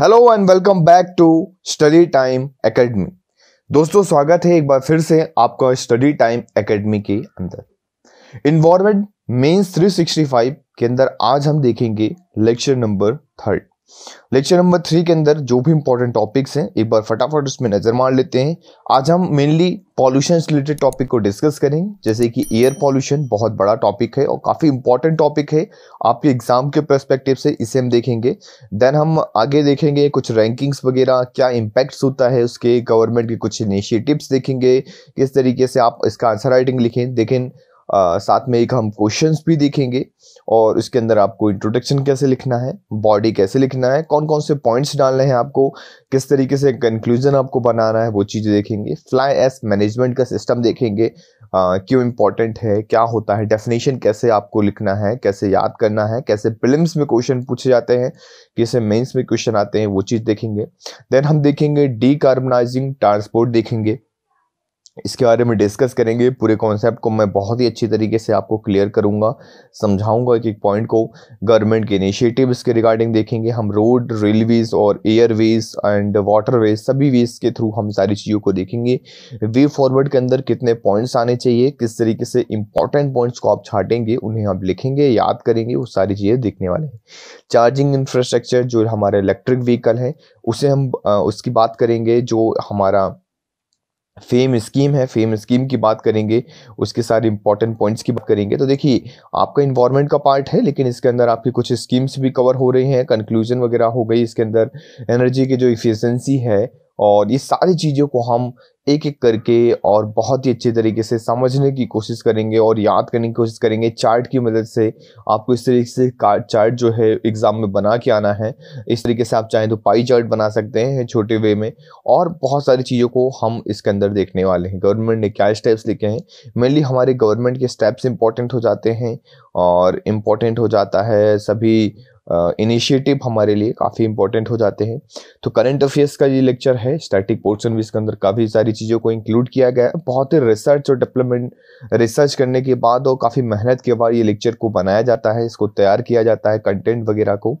Hello and welcome back to study time academy दोस्तों स्वागत है एक बार फिर से आपका स्टडी टाइम एकेडमी के अंदर इन्वायरमेंट मेंस 365 के अंदर आज हम देखेंगे lecture number third lecture number three के अंदर जो भी इंपॉर्टेंट टॉपिक्स हैं एक बार फटाफट उसमें नज़र मार लेते हैं आज हम मेनली पॉल्यूशन रिलेटेड टॉपिक को डिस्कस करेंगे जैसे कि एयर पॉल्यूशन बहुत बड़ा टॉपिक है और काफ़ी इंपॉर्टेंट टॉपिक है आपके एग्जाम के परस्पेक्टिव से इसे हम देखेंगे देन हम आगे देखेंगे कुछ रैंकिंग्स वगैरह क्या इम्पैक्ट्स होता है उसके गवर्नमेंट के कुछ इनिशिएटिव्स देखेंगे किस तरीके से आप इसका आंसर राइटिंग लिखें देखें साथ में एक हम क्वेश्चंस भी देखेंगे और उसके अंदर आपको इंट्रोडक्शन कैसे लिखना है बॉडी कैसे लिखना है कौन कौन से पॉइंट्स डालने हैं आपको किस तरीके से कंक्लूजन आपको बनाना है वो चीज़ें देखेंगे फ्लाई एस मैनेजमेंट का सिस्टम देखेंगे Uh, क्यों इम्पोर्टेंट है क्या होता है डेफिनेशन कैसे आपको लिखना है कैसे याद करना है कैसे फिल्म्स में क्वेश्चन पूछे जाते हैं कैसे मेंस में क्वेश्चन आते हैं वो चीज़ देखेंगे देन हम देखेंगे डी ट्रांसपोर्ट देखेंगे इसके बारे में डिस्कस करेंगे पूरे कॉन्सेप्ट को मैं बहुत ही अच्छी तरीके से आपको क्लियर करूंगा समझाऊंगा एक एक पॉइंट को गवर्नमेंट के इनिशिएटिव्स के रिगार्डिंग देखेंगे हम रोड रेलवेज और एयरवेज एंड वाटरवेज सभी वेज के थ्रू हम सारी चीज़ों को देखेंगे वे फॉरवर्ड के अंदर कितने पॉइंट्स आने चाहिए किस तरीके से इंपॉर्टेंट पॉइंट्स को आप छाटेंगे उन्हें आप लिखेंगे याद करेंगे वो सारी चीज़ें देखने वाले हैं चार्जिंग इंफ्रास्ट्रक्चर जो हमारे इलेक्ट्रिक व्हीकल है उसे हम उसकी बात करेंगे जो हमारा फेम स्कीम है फेम स्कीम की बात करेंगे उसके सारे इंपॉर्टेंट पॉइंट्स की बात करेंगे तो देखिए आपका इन्वायरमेंट का पार्ट है लेकिन इसके अंदर आपकी कुछ स्कीम्स भी कवर हो रही हैं कंक्लूजन वगैरह हो गई इसके अंदर एनर्जी की जो इफिशेंसी है और ये सारी चीज़ों को हम एक एक करके और बहुत ही अच्छे तरीके से समझने की कोशिश करेंगे और याद करने की कोशिश करेंगे चार्ट की मदद से आपको इस तरीके से चार्ट जो है एग्ज़ाम में बना के आना है इस तरीके से आप चाहें तो पाई चार्ट बना सकते हैं छोटे वे में और बहुत सारी चीज़ों को हम इसके अंदर देखने वाले हैं गवर्नमेंट ने क्या स्टेप्स लिखे हैं मेनली हमारे गवर्नमेंट के स्टेप्स इंपॉर्टेंट हो जाते हैं और इम्पॉर्टेंट हो जाता है सभी इनिशिएटिव uh, हमारे लिए काफ़ी इंपॉर्टेंट हो जाते हैं तो करंट अफेयर्स का ये लेक्चर है स्टैटिक पोर्शन भी इसके अंदर काफ़ी सारी चीज़ों को इंक्लूड किया गया है बहुत ही रिसर्च और डेवलपमेंट रिसर्च करने के बाद और काफ़ी मेहनत के बाद ये लेक्चर को बनाया जाता है इसको तैयार किया जाता है कंटेंट वगैरह को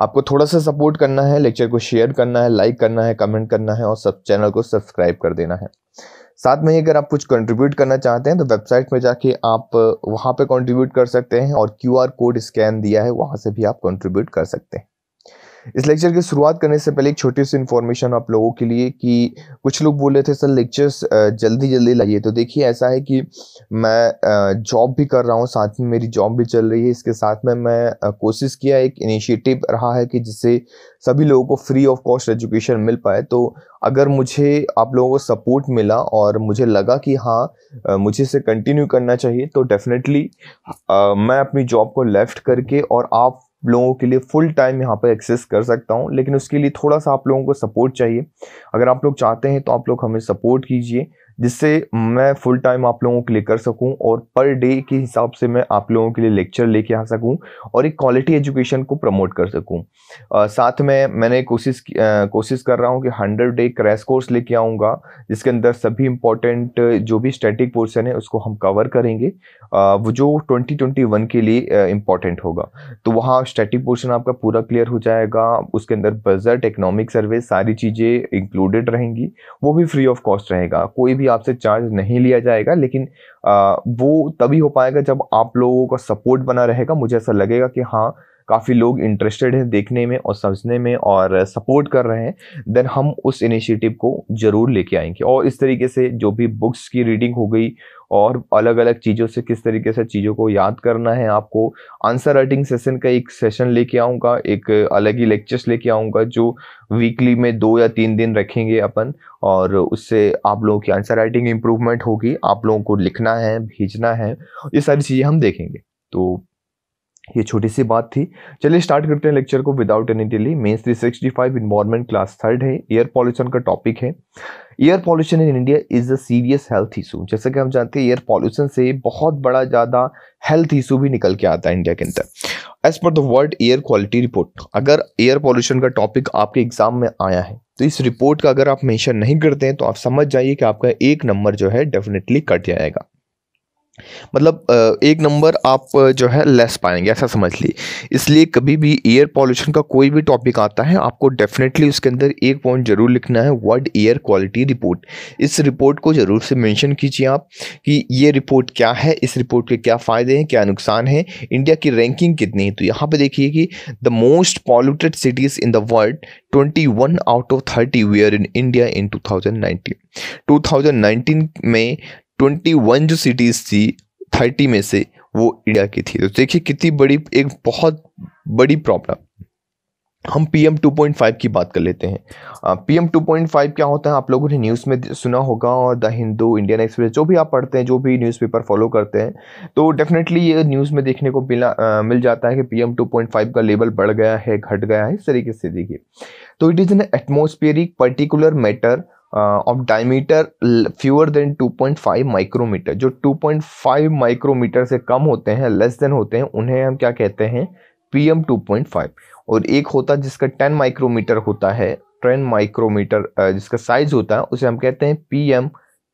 आपको थोड़ा सा सपोर्ट करना है लेक्चर को शेयर करना है लाइक करना है कमेंट करना है और सब चैनल को सब्सक्राइब कर देना है साथ में ही अगर आप कुछ कंट्रीब्यूट करना चाहते हैं तो वेबसाइट में जाके आप वहाँ पे कंट्रीब्यूट कर सकते हैं और क्यूआर कोड स्कैन दिया है वहाँ से भी आप कंट्रीब्यूट कर सकते हैं इस लेक्चर की शुरुआत करने से पहले एक छोटी सी इन्फॉर्मेशन आप लोगों के लिए कि कुछ लोग बोल रहे थे सर लेक्चर्स जल्दी जल्दी लाइए तो देखिए ऐसा है कि मैं जॉब भी कर रहा हूँ साथ में मेरी जॉब भी चल रही है इसके साथ में मैं कोशिश किया एक इनिशिएटिव रहा है कि जिससे सभी लोगों को फ्री ऑफ कॉस्ट एजुकेशन मिल पाए तो अगर मुझे आप लोगों को सपोर्ट मिला और मुझे लगा कि हाँ मुझे इसे कंटिन्यू करना चाहिए तो डेफिनेटली मैं अपनी जॉब को लेफ्ट करके और आप लोगों के लिए फुल टाइम यहाँ पर एक्सेस कर सकता हूँ लेकिन उसके लिए थोड़ा सा आप लोगों को सपोर्ट चाहिए अगर आप लोग चाहते हैं तो आप लोग हमें सपोर्ट कीजिए जिससे मैं फुल टाइम आप लोगों के लिए कर सकूं और पर डे के हिसाब से मैं आप लोगों के लिए लेक्चर लेके आ सकूं और एक क्वालिटी एजुकेशन को प्रमोट कर सकूं आ, साथ में मैंने कोशिश कोशिश कर रहा हूं कि हंड्रेड डे क्रैश कोर्स लेके आऊँगा जिसके अंदर सभी इंपॉर्टेंट जो भी स्टैटिक पोर्सन है उसको हम कवर करेंगे आ, वो जो ट्वेंटी ट्वेंटी वन के लिए इम्पोर्टेंट होगा तो वहाँ स्टैटिक पोर्सन आपका पूरा क्लियर हो जाएगा उसके अंदर बजट इकोनॉमिक सर्वे सारी चीज़ें इंक्लूडेड रहेंगी वो भी फ्री ऑफ कॉस्ट रहेगा कोई भी भी आपसे चार्ज नहीं लिया जाएगा लेकिन आ, वो तभी हो पाएगा जब आप लोगों का सपोर्ट बना रहेगा मुझे ऐसा लगेगा कि हाँ काफ़ी लोग इंटरेस्टेड हैं देखने में और समझने में और सपोर्ट कर रहे हैं देन हम उस इनिशिएटिव को ज़रूर लेके आएंगे और इस तरीके से जो भी बुक्स की रीडिंग हो गई और अलग अलग चीज़ों से किस तरीके से चीज़ों को याद करना है आपको आंसर राइटिंग सेशन का एक सेशन लेके आऊँगा एक अलग ही लेक्चर्स लेके आऊँगा जो वीकली में दो या तीन दिन रखेंगे अपन और उससे आप लोगों की आंसर राइटिंग इम्प्रूवमेंट होगी आप लोगों को लिखना है भेजना है ये सारी चीज़ें हम देखेंगे तो ये छोटी सी बात थी चलिए स्टार्ट करते हैं लेक्चर को without any three sixty five environment class third है एयर पॉल्यूशन का टॉपिक है air pollution in India is a serious health issue जैसे कि हम जानते हैं एयर पॉल्यूशन से बहुत बड़ा ज़्यादा हेल्थ इशू भी निकल के आता है इंडिया के अंदर एज पर the world air quality report अगर एयर पॉल्यूशन का टॉपिक आपके एग्जाम में आया है तो इस रिपोर्ट का अगर आप मेंशन नहीं करते हैं तो आप समझ जाइए कि आपका एक नंबर जो है डेफिनेटली कट जाएगा मतलब एक नंबर आप जो है लेस पाएंगे ऐसा समझ ली इसलिए कभी भी एयर पॉल्यूशन का कोई भी टॉपिक आता है आपको डेफिनेटली उसके अंदर एक पॉइंट जरूर लिखना है वर्ल्ड एयर क्वालिटी रिपोर्ट इस रिपोर्ट को ज़रूर से मेंशन कीजिए आप कि ये रिपोर्ट क्या है इस रिपोर्ट के क्या फ़ायदे हैं क्या नुकसान है इंडिया की रैंकिंग कितनी है तो यहाँ पर देखिए कि the most polluted cities in the world twenty one out of thirty we are in India in two thousand nineteen two thousand nineteen में ट्वेंटी वन जो सिटीज़ थी थर्टी में से वो इंडिया की थी तो देखिए कितनी बड़ी एक बहुत बड़ी प्रॉब्लम हम P M two point five की बात कर लेते हैं P M two point five क्या होता है आप लोगों ने न्यूज़ में सुना होगा और द हिंदू इंडियन एक्सप्रेस जो भी आप पढ़ते हैं जो भी न्यूज़पेपर फॉलो करते हैं तो डेफिनेटली ये न्यूज़ में देखने को मिला मिल जाता है कि P M two point five का लेवल बढ़ गया है घट गया है इस तरीके से देखिए तो it is an atmospheric particular matter of diameter fewer than 2.5 micrometer जो 2.5 माइक्रोमीटर से कम होते हैं लेस देन होते हैं उन्हें हम क्या कहते हैं पीएम 2.5 और एक होता जिसका 10 माइक्रोमीटर होता है 10 माइक्रोमीटर जिसका साइज होता है उसे हम कहते हैं पीएम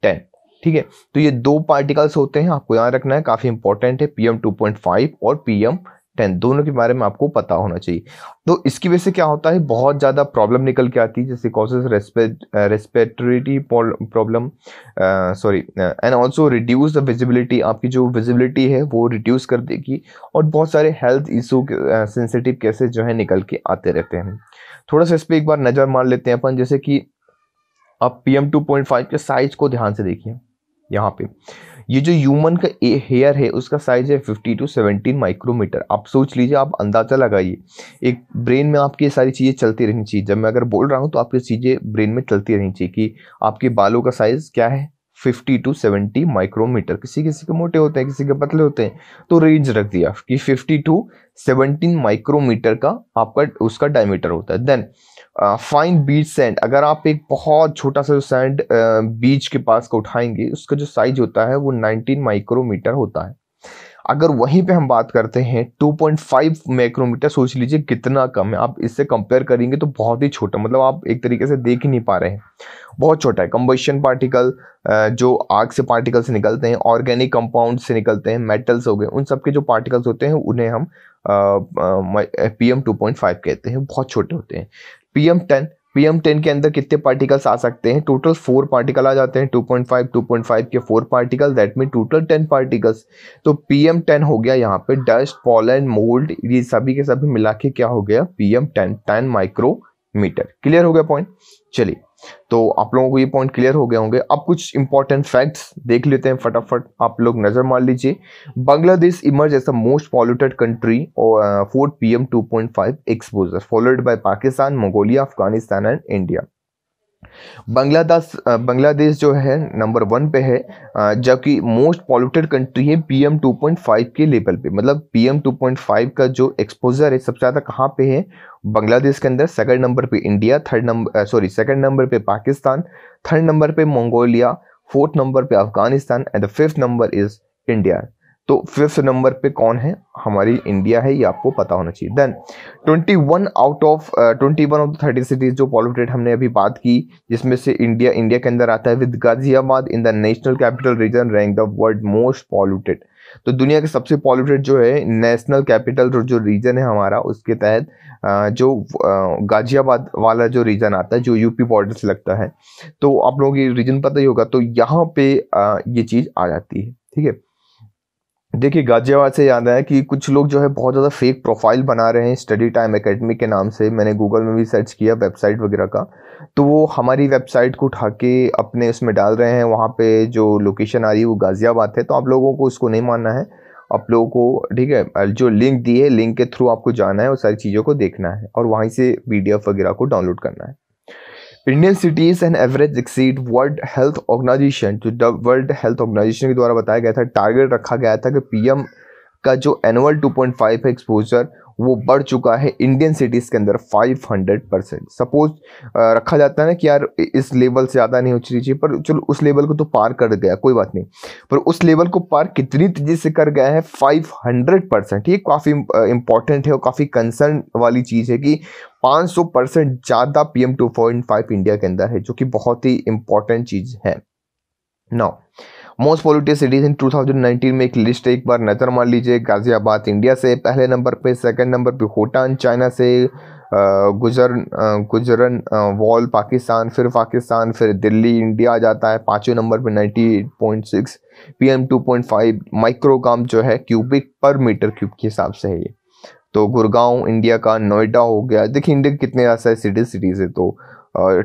10 ठीक है तो ये दो पार्टिकल्स होते हैं आपको याद रखना है काफ़ी इंपॉर्टेंट है पीएम 2.5 और पीएम टेन दोनों के बारे में आपको पता होना चाहिए तो इसकी वजह से क्या होता है बहुत ज़्यादा प्रॉब्लम निकल के आती है जैसे causes respiratory problem sorry and also reduce the visibility आपकी जो विजिबिलिटी है वो रिड्यूस कर देगी और बहुत सारे हेल्थ इशू सेंसिटिव केसेस जो है निकल के आते रहते हैं थोड़ा सा इस पर एक बार नज़र मार लेते हैं अपन जैसे कि आप पी एम के साइज को ध्यान से देखिए यहाँ पे ये जो ह्यूमन का हेयर है उसका साइज है 50 टू 17 माइक्रोमीटर आप सोच लीजिए आप अंदाज़ा लगाइए एक ब्रेन में आपकी ये सारी चीज़ें चलती रहनी चाहिए जब मैं अगर बोल रहा हूँ तो आपकी चीज़ें ब्रेन में चलती रहनी चाहिए कि आपके बालों का साइज़ क्या है 50 टू 70 माइक्रोमीटर किसी किसी के मोटे होते हैं किसी के पतले होते हैं तो रेंज रख दिया कि 50 टू 17 माइक्रोमीटर का आपका उसका डायमीटर होता है देन फाइन बीच सैंड अगर आप एक बहुत छोटा सा जो सैंड बीच के पास का उठाएंगे उसका जो साइज होता है वो 19 माइक्रोमीटर होता है अगर वहीं पे हम बात करते हैं 2.5 माइक्रोमीटर सोच लीजिए कितना कम है आप इससे कंपेयर करेंगे तो बहुत ही छोटा मतलब आप एक तरीके से देख ही नहीं पा रहे हैं बहुत छोटा है कंबशन पार्टिकल जो आग से पार्टिकल्स निकलते हैं ऑर्गेनिक कंपाउंड से निकलते हैं मेटल्स हो गए उन सब के जो पार्टिकल्स होते हैं उन्हें हम पी एम कहते हैं बहुत छोटे होते हैं पीएम टेन पीएम टेन के अंदर कितने पार्टिकल्स आ सकते हैं टोटल फोर पार्टिकल आ जाते हैं two two point five point five के four particle that mean total ten particles तो पीएम टेन हो गया यहाँ पे डस्ट पॉलन मोल्ड ये सभी के सभी मिला के क्या हो गया PM ten ten micrometer clear हो गया पॉइंट चलिए तो आप लोगों को ये पॉइंट क्लियर हो गए होंगे अब कुछ इंपॉर्टेंट फैक्ट्स देख लेते हैं फटाफट आप लोग नज़र मार लीजिए Bangladesh emerge as the most polluted country और for P M two point five exposure followed by Pakistan Mongolia Afghanistan and India Bangladesh Bangladesh जो है नंबर वन पे है जबकि मोस्ट पॉल्यूटेड कंट्री है पीएम 2.5 के लेवल पे मतलब पीएम 2.5 का जो एक्सपोजर है सबसे ज़्यादा कहाँ पे है बांग्लादेश के अंदर सेकंड नंबर पे India third number sorry second number पे पाकिस्तान थर्ड नंबर पे मंगोलिया फोर्थ नंबर पे Afghanistan and the fifth number is India तो फिफ्थ नंबर पे कौन है हमारी इंडिया है ये आपको पता होना चाहिए then 21 out of 21 of thirty cities जो पॉल्यूटेड हमने अभी बात की जिसमें से इंडिया इंडिया के अंदर आता है with Ghaziabad in the national capital region rank the world most polluted तो दुनिया के सबसे पॉल्यूटेड जो है नेशनल कैपिटल जो रीजन है हमारा उसके तहत uh, जो गाजियाबाद uh, वाला जो रीजन आता है जो यूपी बॉर्डर से लगता है तो आप लोगों की रीजन पता ही होगा तो यहाँ पे uh, ये चीज़ आ जाती है ठीक है देखिए गाजियाबाद से याद आया कि कुछ लोग जो है बहुत ज़्यादा फेक प्रोफाइल बना रहे हैं स्टडी टाइम एकेडमी के नाम से मैंने गूगल में भी सर्च किया वेबसाइट वगैरह का तो वो हमारी वेबसाइट को उठा के अपने उसमें डाल रहे हैं वहाँ पे जो लोकेशन आ रही है वो गाज़ियाबाद है तो आप लोगों को उसको नहीं मानना है आप लोगों को ठीक है जो लिंक दी है लिंक के थ्रू आपको जाना है और सारी चीज़ों को देखना है और वहीं से पी वगैरह को डाउनलोड करना है Indian cities and average exceed world health organization जो वर्ल्ड हेल्थ ऑर्गेनाइजेशन के द्वारा बताया गया था टारगेट रखा गया था कि पीएम का जो एनुअल 2.5 है एक्सपोजर वो बढ़ चुका है इंडियन सिटीज़ के अंदर 500 परसेंट सपोज रखा जाता है ना कि यार इस लेवल से ज़्यादा नहीं उछली चाहिए पर चलो उस लेवल को तो पार कर गया कोई बात नहीं पर उस लेवल को पार कितनी तेज़ी से कर गया है 500 परसेंट ये काफ़ी इंपॉर्टेंट है और काफ़ी कंसर्न वाली चीज़ है कि 500 परसेंट ज़्यादा P M two point five India के अंदर है जो कि बहुत ही इंपॉर्टेंट चीज़ है now most polluted cities in 2019 में एक लिस्ट एक बार नज़र मार लीजिए गाज़ियाबाद इंडिया से पहले नंबर पे सेकंड नंबर पे होटान चाइना से गुजर गुजरन वॉल पाकिस्तान फिर पाकिस्तान फिर दिल्ली इंडिया आ जाता है पाँचवें नंबर पे 98.6 पीएम 2.5 माइक्रोग्राम जो है क्यूबिक पर मीटर क्यूब के हिसाब से है ये तो गुड़गांव इंडिया का नोएडा हो गया देखिए इंडिया कितने ऐसा सिटीज सिटीज़ है तो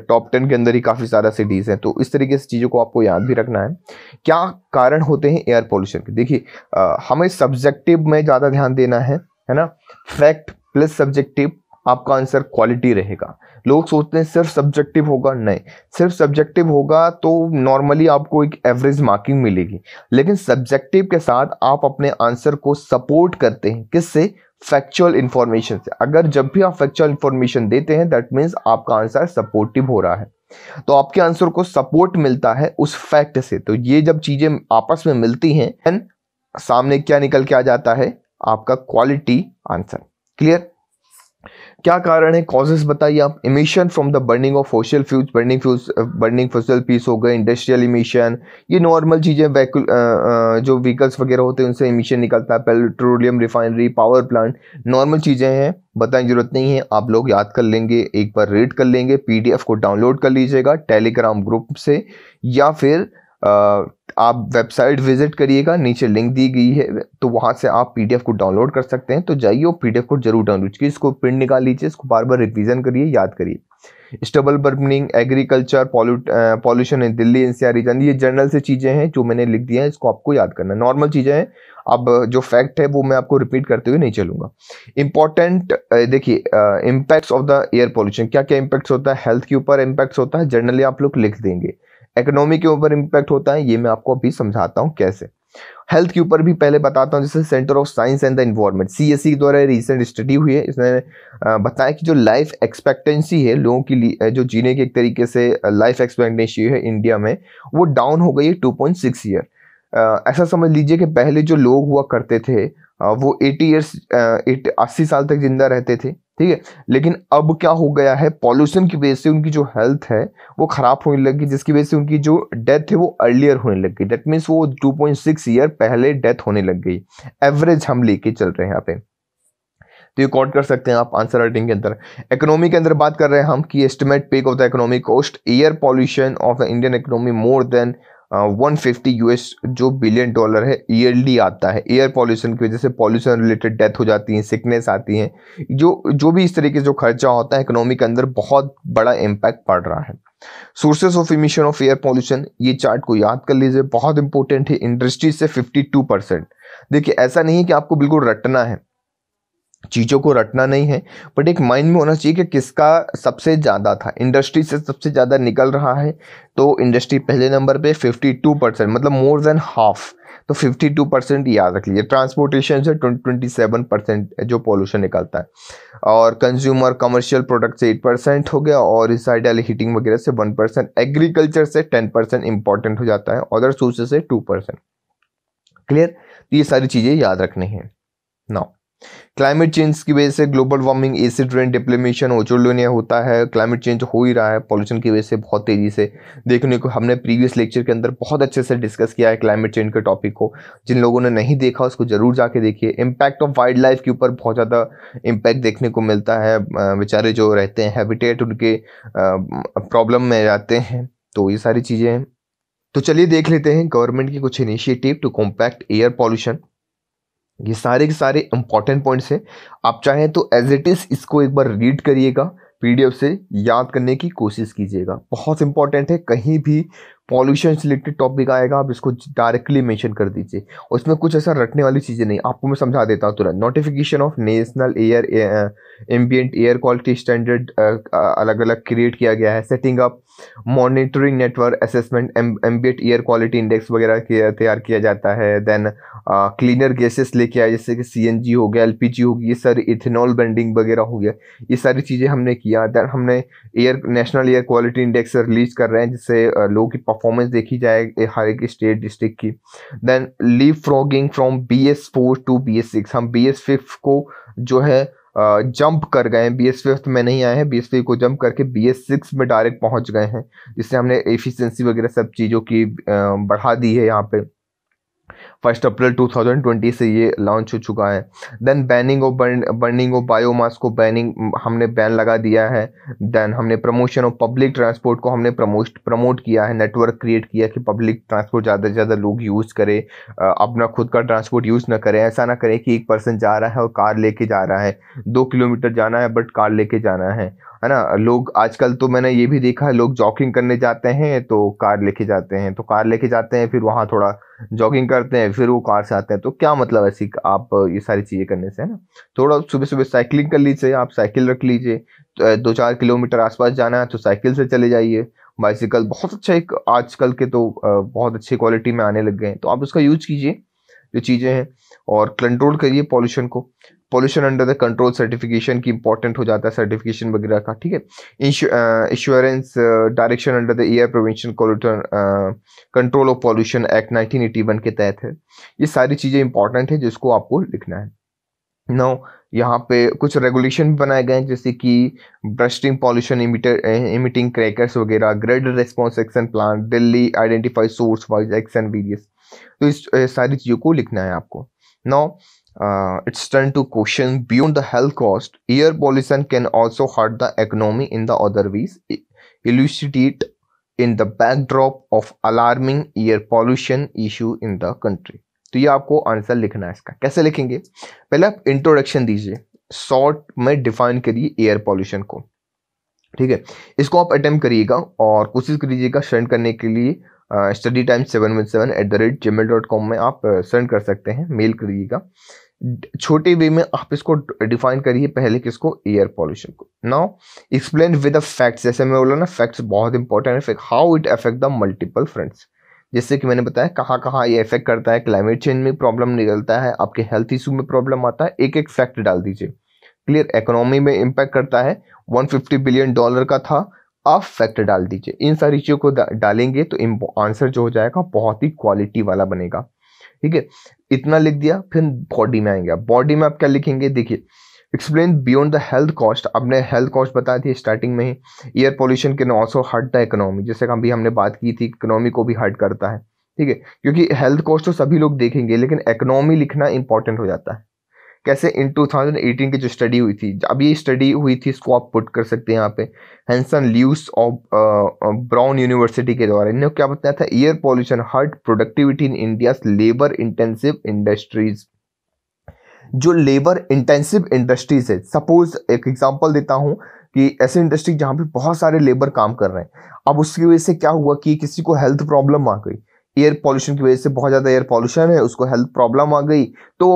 टॉप टेन के अंदर ही काफ़ी सारा सिटीज़ हैं तो इस तरीके से चीज़ों को आपको याद भी रखना है क्या कारण होते हैं एयर पोल्यूशन के देखिए हमें सब्जेक्टिव में ज़्यादा ध्यान देना है है ना फैक्ट प्लस सब्जेक्टिव आपका आंसर क्वालिटी रहेगा लोग सोचते हैं सिर्फ सब्जेक्टिव होगा नहीं सिर्फ सब्जेक्टिव होगा तो नॉर्मली आपको एक एवरेज मार्किंग मिलेगी लेकिन सब्जेक्टिव के साथ आप अपने आंसर को सपोर्ट करते हैं किससे फैक्चुअल इन्फॉर्मेशन से अगर जब भी आप फैक्चुअल इंफॉर्मेशन देते हैं दैट मीन्स आपका आंसर सपोर्टिव हो रहा है तो आपके आंसर को सपोर्ट मिलता है उस फैक्ट से तो ये जब चीज़ें आपस में मिलती हैं सामने क्या निकल के आ जाता है आपका क्वालिटी आंसर क्लियर क्या कारण है कॉजेज बताइए आप emission from the burning of fossil fuels burning fuels burning fossil पीस हो गए इंडस्ट्रियल इमिशन ये नॉर्मल चीज़ें वैकुल जो व्हीकल्स वगैरह होते हैं उनसे इमिशन निकलता है petroleum refinery power plant normal चीज़ें हैं बताने ज़रूरत नहीं है आप लोग याद कर लेंगे एक बार रीड कर लेंगे पी को डाउनलोड कर लीजिएगा टेलीग्राम ग्रुप से या फिर आप वेबसाइट विजिट करिएगा नीचे लिंक दी गई है तो वहाँ से आप पीडीएफ को डाउनलोड कर सकते हैं तो जाइए और पीडीएफ को जरूर डाउनलोड कीजिए इसको प्रिंट निकाल लीजिए इसको बार बार रिविजन करिए याद करिए stubble burning agriculture pollution in Delhi NCR region ये जनरल से चीज़ें हैं जो मैंने लिख दिया है इसको आपको याद करना नॉर्मल चीज़ें हैं अब जो फैक्ट है वो मैं आपको रिपीट करते हुए नहीं चलूंगा इंपॉर्टेंट देखिए impacts of the air pollution क्या क्या इम्पैक्ट्स होता है हेल्थ के ऊपर इम्पैक्ट्स होता है जनरली आप लोग लिख देंगे इकोनॉमी के ऊपर इम्पैक्ट होता है ये मैं आपको अभी समझाता हूँ कैसे हेल्थ के ऊपर भी पहले बताता हूँ जैसे centre of science and the environment C S C के द्वारा रिसेंट स्टडी हुई है इसने बताया कि जो लाइफ एक्सपेक्टेंसी है लोगों की लिए जो जीने के एक तरीके से लाइफ एक्सपेक्टेंसी है इंडिया में वो डाउन हो गई है टू पॉइंट सिक्स ईयर ऐसा समझ लीजिए कि पहले जो लोग हुआ करते थे वो एटी ईयर्स अस्सी साल तक जिंदा रहते थे ठीक है लेकिन अब क्या हो गया है पॉल्यूशन की वजह से उनकी जो हेल्थ है वो ख़राब होने लगी जिसकी वजह से उनकी जो डेथ है वो अर्लियर होने लग गई दैट मीन्स वो 2.6 ईयर पहले डेथ होने लग गई एवरेज हम लेके चल रहे हैं यहाँ पे तो ये कॉट कर सकते हैं आप आंसर राइटिंग के अंदर इकोनॉमी के अंदर बात कर रहे हैं हम कि estimate peg of the economy cost air pollution of the Indian economy more than one fifty US जो बिलियन डॉलर है ईयरली आता है एयर पॉल्यूशन की वजह से पॉल्यूशन रिलेटेड डेथ हो जाती है सिकनेस आती है जो जो भी इस तरीके से जो खर्चा होता है इकोनॉमी के अंदर बहुत बड़ा इम्पैक्ट पड़ रहा है sources of emission of air pollution ये चार्ट को याद कर लीजिए बहुत इंपॉर्टेंट है इंडस्ट्रीज से फिफ्टी परसेंट देखिए ऐसा नहीं है कि आपको बिल्कुल रटना है चीज़ों को रटना नहीं है बट एक माइंड में होना चाहिए कि किसका सबसे ज़्यादा था इंडस्ट्री से सबसे ज़्यादा निकल रहा है तो इंडस्ट्री पहले नंबर पे 52 परसेंट मतलब मोर देन हाफ तो 52 परसेंट याद रख लीजिए ट्रांसपोर्टेशन से 27 परसेंट जो पॉल्यूशन निकलता है और कंज्यूमर कमर्शियल प्रोडक्ट से 8 परसेंट हो गया और वाली हीटिंग वगैरह से 1 परसेंट एग्रीकल्चर से 10 परसेंट इंपॉर्टेंट हो जाता है अदर सोर्सेज से 2 परसेंट क्लियर तो ये सारी चीज़ें याद रखनी है नाउ क्लाइमेट चेंज की वजह से global warming acid rain depletion ओचोलोनिया होता है क्लाइमेट चेंज हो ही रहा है पॉल्यूशन की वजह से बहुत तेज़ी से देखने को हमने प्रीवियस लेक्चर के अंदर बहुत अच्छे से डिस्कस किया है क्लाइमेट चेंज के टॉपिक को जिन लोगों ने नहीं देखा उसको ज़रूर जाके देखिए इम्पैक्ट ऑफ वाइल्ड लाइफ के ऊपर बहुत ज़्यादा इम्पैक्ट देखने को मिलता है बेचारे जो रहते हैं हैबिटेट उनके प्रॉब्लम में जाते हैं तो ये सारी चीज़ें हैं तो चलिए देख लेते हैं गवर्नमेंट के कुछ initiative to compact air pollution ये सारे के सारे इंपॉर्टेंट पॉइंट्स हैं आप चाहें तो एज इट इज़ इसको एक बार रीड करिएगा पीडीएफ से याद करने की कोशिश कीजिएगा बहुत इंपॉर्टेंट है कहीं भी पॉल्यूशन रिलेटेड टॉपिक आएगा आप इसको डायरेक्टली मेंशन कर दीजिए और इसमें कुछ ऐसा रटने वाली चीज़ें नहीं आपको मैं समझा देता हूँ तुरंत notification of national air ambient air quality standard अलग अलग क्रिएट किया गया है setting up monitoring network assessment ambient air quality index वगैरह तैयार किया जाता है देन क्लीनर गैसेस लेके आए जैसे कि सी हो गया एल हो गई ये सारी इथेनॉल बेंडिंग वगैरह हो गया ये सारी चीज़ें हमने किया देन हमने air national air quality index release कर रहे हैं जिससे लोगों की परफॉर्मेंस देखी जाए हर एक स्टेट डिस्ट्रिक्ट की then leap frogging from B S four to B S six हम बी एस फिफ्थ को जो है जंप कर गए हैं बी एस फिफ्थ में नहीं आए हैं बी एस फिफ्थ को जंप करके बी एस सिक्स में डायरेक्ट पहुंच गए हैं जिससे हमने एफिशिएंसी वगैरह सब चीज़ों की बढ़ा दी है यहाँ पे फर्स्ट अप्रैल 2020 से ये लॉन्च हो चुका है then banning of burning of biomass को बैनिंग हमने बैन लगा दिया है देन हमने प्रमोशन ऑफ पब्लिक ट्रांसपोर्ट को हमने प्रमोट प्रमोट किया है नेटवर्क क्रिएट किया कि पब्लिक ट्रांसपोर्ट ज़्यादा से ज़्यादा लोग यूज़ करें अपना खुद का ट्रांसपोर्ट यूज़ ना करें ऐसा ना करें कि एक पर्सन जा रहा है और कार लेके जा रहा है दो किलोमीटर जाना है बट कार लेके जाना है है ना लोग आजकल तो मैंने ये भी देखा है लोग जॉकिंग करने जाते हैं तो कार लेके जाते हैं तो कार लेके जाते हैं फिर वहाँ थोड़ा जॉगिंग करते हैं फिर वो कार से आते हैं तो क्या मतलब ऐसी आप ये सारी चीज़ें करने से है ना थोड़ा सुबह सुबह साइकिलिंग कर लीजिए आप साइकिल रख लीजिए तो, दो चार किलोमीटर आसपास जाना है तो साइकिल से चले जाइए बाइसिकल बहुत अच्छा एक आजकल के तो बहुत अच्छी क्वालिटी में आने लग गए हैं तो आप उसका यूज कीजिए जो चीज़ें हैं और कंट्रोल करिए पॉल्यूशन को pollution under the control certification की इंपॉर्टेंट हो जाता है सर्टिफिकेशन वगैरह का ठीक है insurance direction under the air prevention control of pollution act one के तहत है ये सारी चीज़ें इंपॉर्टेंट है जिसको आपको लिखना है नौ यहाँ पे कुछ रेगुलेशन भी बनाए गए हैं जैसे कि bursting pollution emitter emitting crackers वगैरह grade response action plan Delhi identify source wise action various तो इस सारी चीज़ों को लिखना है आपको Now, uh, it's turned to question beyond the health cost, air pollution can also hurt the economy in the other ways. Elucidate in the backdrop of alarming air pollution issue in the country. तो ये आपको answer लिखना है इसका कैसे लिखेंगे पहले आप इंट्रोडक्शन दीजिए शॉर्ट में डिफाइन करिए एयर पॉल्यूशन को ठीक है इसको आप अटेम्प्ट करिएगा और कोशिश करिएगा स्टैंड करने के लिए study time seven one seven eight the rate G mail dot com में आप सेंड कर सकते हैं मेल करिएगा छोटे वे में आप इसको डिफाइन करिए पहले किसको एयर पॉल्यूशन को now explain with the facts जैसे मैं बोला ना फैक्ट्स बहुत इंपॉर्टेंट है how it affect the multiple friends जैसे कि मैंने बताया कहाँ कहाँ ये इफेक्ट करता है क्लाइमेट चेंज में प्रॉब्लम निकलता है आपके हेल्थ इशू में प्रॉब्लम आता है एक एक फैक्ट डाल दीजिए क्लियर इकोनॉमी में इम्पैक्ट करता है 150 बिलियन डॉलर का था आप फैक्टर डाल दीजिए इन सारी चीज़ों को डालेंगे तो आंसर जो हो जाएगा बहुत ही क्वालिटी वाला बनेगा ठीक है इतना लिख दिया फिर बॉडी में आएंगे बॉडी में आप क्या लिखेंगे देखिए explain beyond the health cost आपने हेल्थ कॉस्ट बताया थी स्टार्टिंग में ही एयर पोल्यूशन के ऑल्सो हर्ट द इकोनॉमी जैसे अभी हमने बात की थी इकोनॉमी को भी हर्ट करता है ठीक है क्योंकि हेल्थ कॉस्ट तो सभी लोग देखेंगे लेकिन इकोनॉमी लिखना इंपॉर्टेंट हो जाता है कैसे इन 2018 की जो स्टडी हुई थी अभी स्टडी हुई थी इसको आप पुट कर सकते हैं यहाँ पे Hansen Luce of Brown university के द्वारा इन्हें क्या बताया था air pollution hurt productivity in India labour intensive industries जो लेबर इंटेंसिव इंडस्ट्रीज है सपोज एक एग्जाम्पल देता हूँ कि ऐसे इंडस्ट्री जहाँ पे बहुत सारे लेबर काम कर रहे हैं अब उसकी वजह से क्या हुआ कि किसी को हेल्थ प्रॉब्लम आ गई एयर पॉल्यूशन की वजह से बहुत ज़्यादा एयर पॉल्यूशन है उसको हेल्थ प्रॉब्लम आ गई तो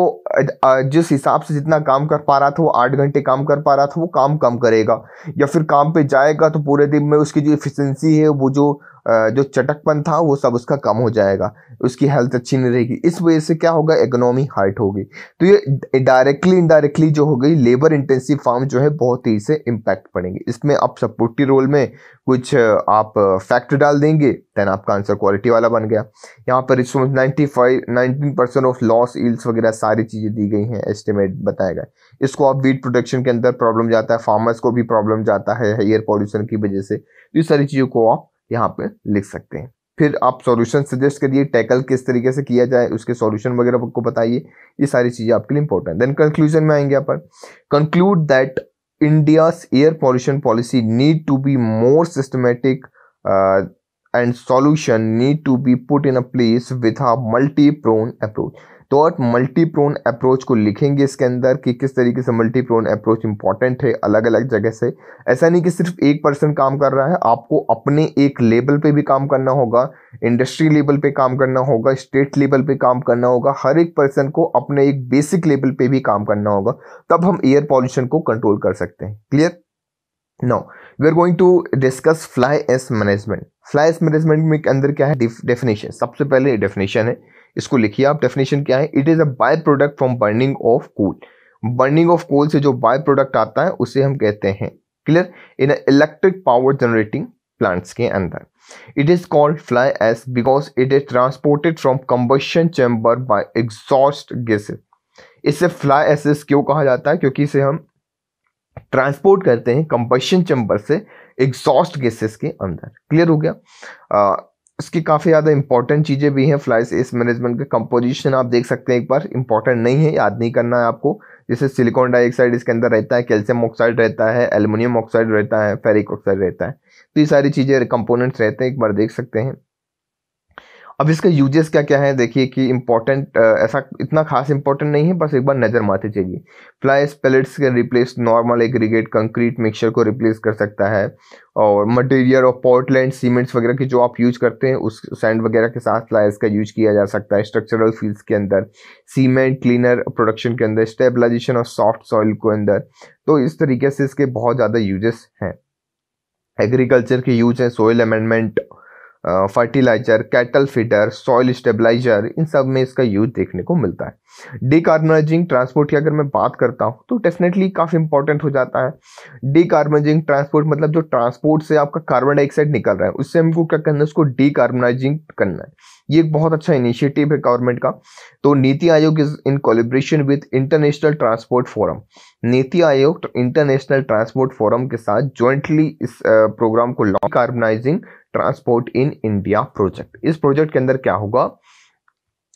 जिस हिसाब से जितना काम कर पा रहा था वो आठ घंटे काम कर पा रहा था वो काम कम करेगा या फिर काम पे जाएगा तो पूरे दिन में उसकी जो इफिशेंसी है वो जो जो चटकपन था वो सब उसका कम हो जाएगा उसकी हेल्थ अच्छी नहीं रहेगी इस वजह से क्या होगा इकोनॉमी हार्ट होगी तो ये डायरेक्टली इनडायरेक्टली जो हो गई लेबर इंटेंसिव फार्म जो है बहुत तेज़ी से इम्पैक्ट पड़ेंगे इसमें आप सपोर्टी रोल में कुछ आप फैक्ट डाल देंगे देन आपका आंसर क्वालिटी वाला बन गया यहाँ पर इसमें ninety five nineteen percent of loss ईल्स वगैरह सारी चीज़ें दी गई हैं एस्टिमेट बताया गया इसको आप वीट प्रोडक्शन के अंदर प्रॉब्लम जाता है फार्मर्स को भी प्रॉब्लम जाता है एयर पॉल्यूशन की वजह से इस तो सारी चीज़ों को आप यहाँ पे लिख सकते हैं फिर आप सॉल्यूशन सजेस्ट करिए टैकल किस तरीके से किया जाए उसके सॉल्यूशन वगैरह को बताइए ये सारी चीज़ें आपके लिए इंपॉर्टेंट देन कंक्लूजन में आएंगे यहाँ पर conclude that India's air pollution policy need to be more systematic and solution need to be put in a place with a multi prong approach dot multiprong approach को लिखेंगे इसके अंदर कि किस तरीके से मल्टीप्रोन अप्रोच इंपॉर्टेंट है अलग अलग जगह से ऐसा नहीं कि सिर्फ एक पर्सन काम कर रहा है आपको अपने एक लेवल पे भी काम करना होगा इंडस्ट्री लेवल पे काम करना होगा स्टेट लेवल पे काम करना होगा हर एक पर्सन को अपने एक बेसिक लेवल पे भी काम करना होगा तब हम एयर पॉल्यूशन को कंट्रोल कर सकते हैं clear now we are going to discuss fly ash management fly ash management में अंदर क्या है डेफिनेशन सबसे पहले डेफिनेशन है इसको लिखिए आप डेफिनेशन क्या है it is a by product from burning of coal burning of coal से जो बाय प्रोडक्ट आता है उसे हम कहते हैं clear in electric power generating plants के अंदर it is called fly ash because it is transported from combustion chamber by exhaust gases इसे फ्लाई एसेस क्यों कहा जाता है क्योंकि इसे हम ट्रांसपोर्ट करते हैं कंबशन चैम्बर से एग्जॉस्ट गैसेस के अंदर क्लियर हो गया इसकी काफ़ी ज़्यादा इंपॉर्टेंट चीज़ें भी हैं फ्लाइस एस मैनेजमेंट का कंपोजिशन आप देख सकते हैं एक बार इंपॉर्टेंट नहीं है याद नहीं करना है आपको जैसे सिलिकॉन डाइऑक्साइड इसके अंदर रहता है कैल्शियम ऑक्साइड रहता है एलुमिनियम ऑक्साइड रहता है फेरिक ऑक्साइड रहता है तो ये सारी चीज़ें कंपोनेंट्स रहते हैं एक बार देख सकते हैं अब इसके यूजेस क्या क्या है देखिए कि इंपॉर्टेंट ऐसा इतना खास इंपॉर्टेंट नहीं है बस एक बार नज़र मारते चाहिए फ्लाइस पेलेट्स के replace normal aggregate concrete mixture को रिप्लेस कर सकता है और मटेरियल और पोर्टलैंड सीमेंट्स वगैरह की जो आप यूज करते हैं उस सैंड वगैरह के साथ फ्लाइस का यूज किया जा सकता है स्ट्रक्चरल फील्ड्स के अंदर सीमेंट क्लीनर प्रोडक्शन के अंदर स्टेबलाइजेशन और सॉफ्ट सॉइल को अंदर तो इस तरीके से इसके बहुत ज़्यादा यूजेस हैं एग्रीकल्चर के यूज हैं soil amendment fertiliser cattle feeder soil stabiliser इन सब में इसका यूज देखने को मिलता है डिकार्बनाइजिंग ट्रांसपोर्ट की अगर मैं बात करता हूँ तो डेफिनेटली काफ़ी इंपॉर्टेंट हो जाता है डिकार्बनाइजिंग ट्रांसपोर्ट मतलब जो ट्रांसपोर्ट से आपका कार्बन डाइऑक्साइड निकल रहा है उससे हमको क्या करना है उसको डिकार्बनाइजिंग करना है ये एक बहुत अच्छा इनिशिएटिव है गवर्नमेंट का तो NITI Aayog is in collaboration with International Transport Forum NITI Aayog international Transport forum के साथ ज्वाइंटली इस प्रोग्राम को launch carbonising transport in India project इस प्रोजेक्ट के अंदर क्या होगा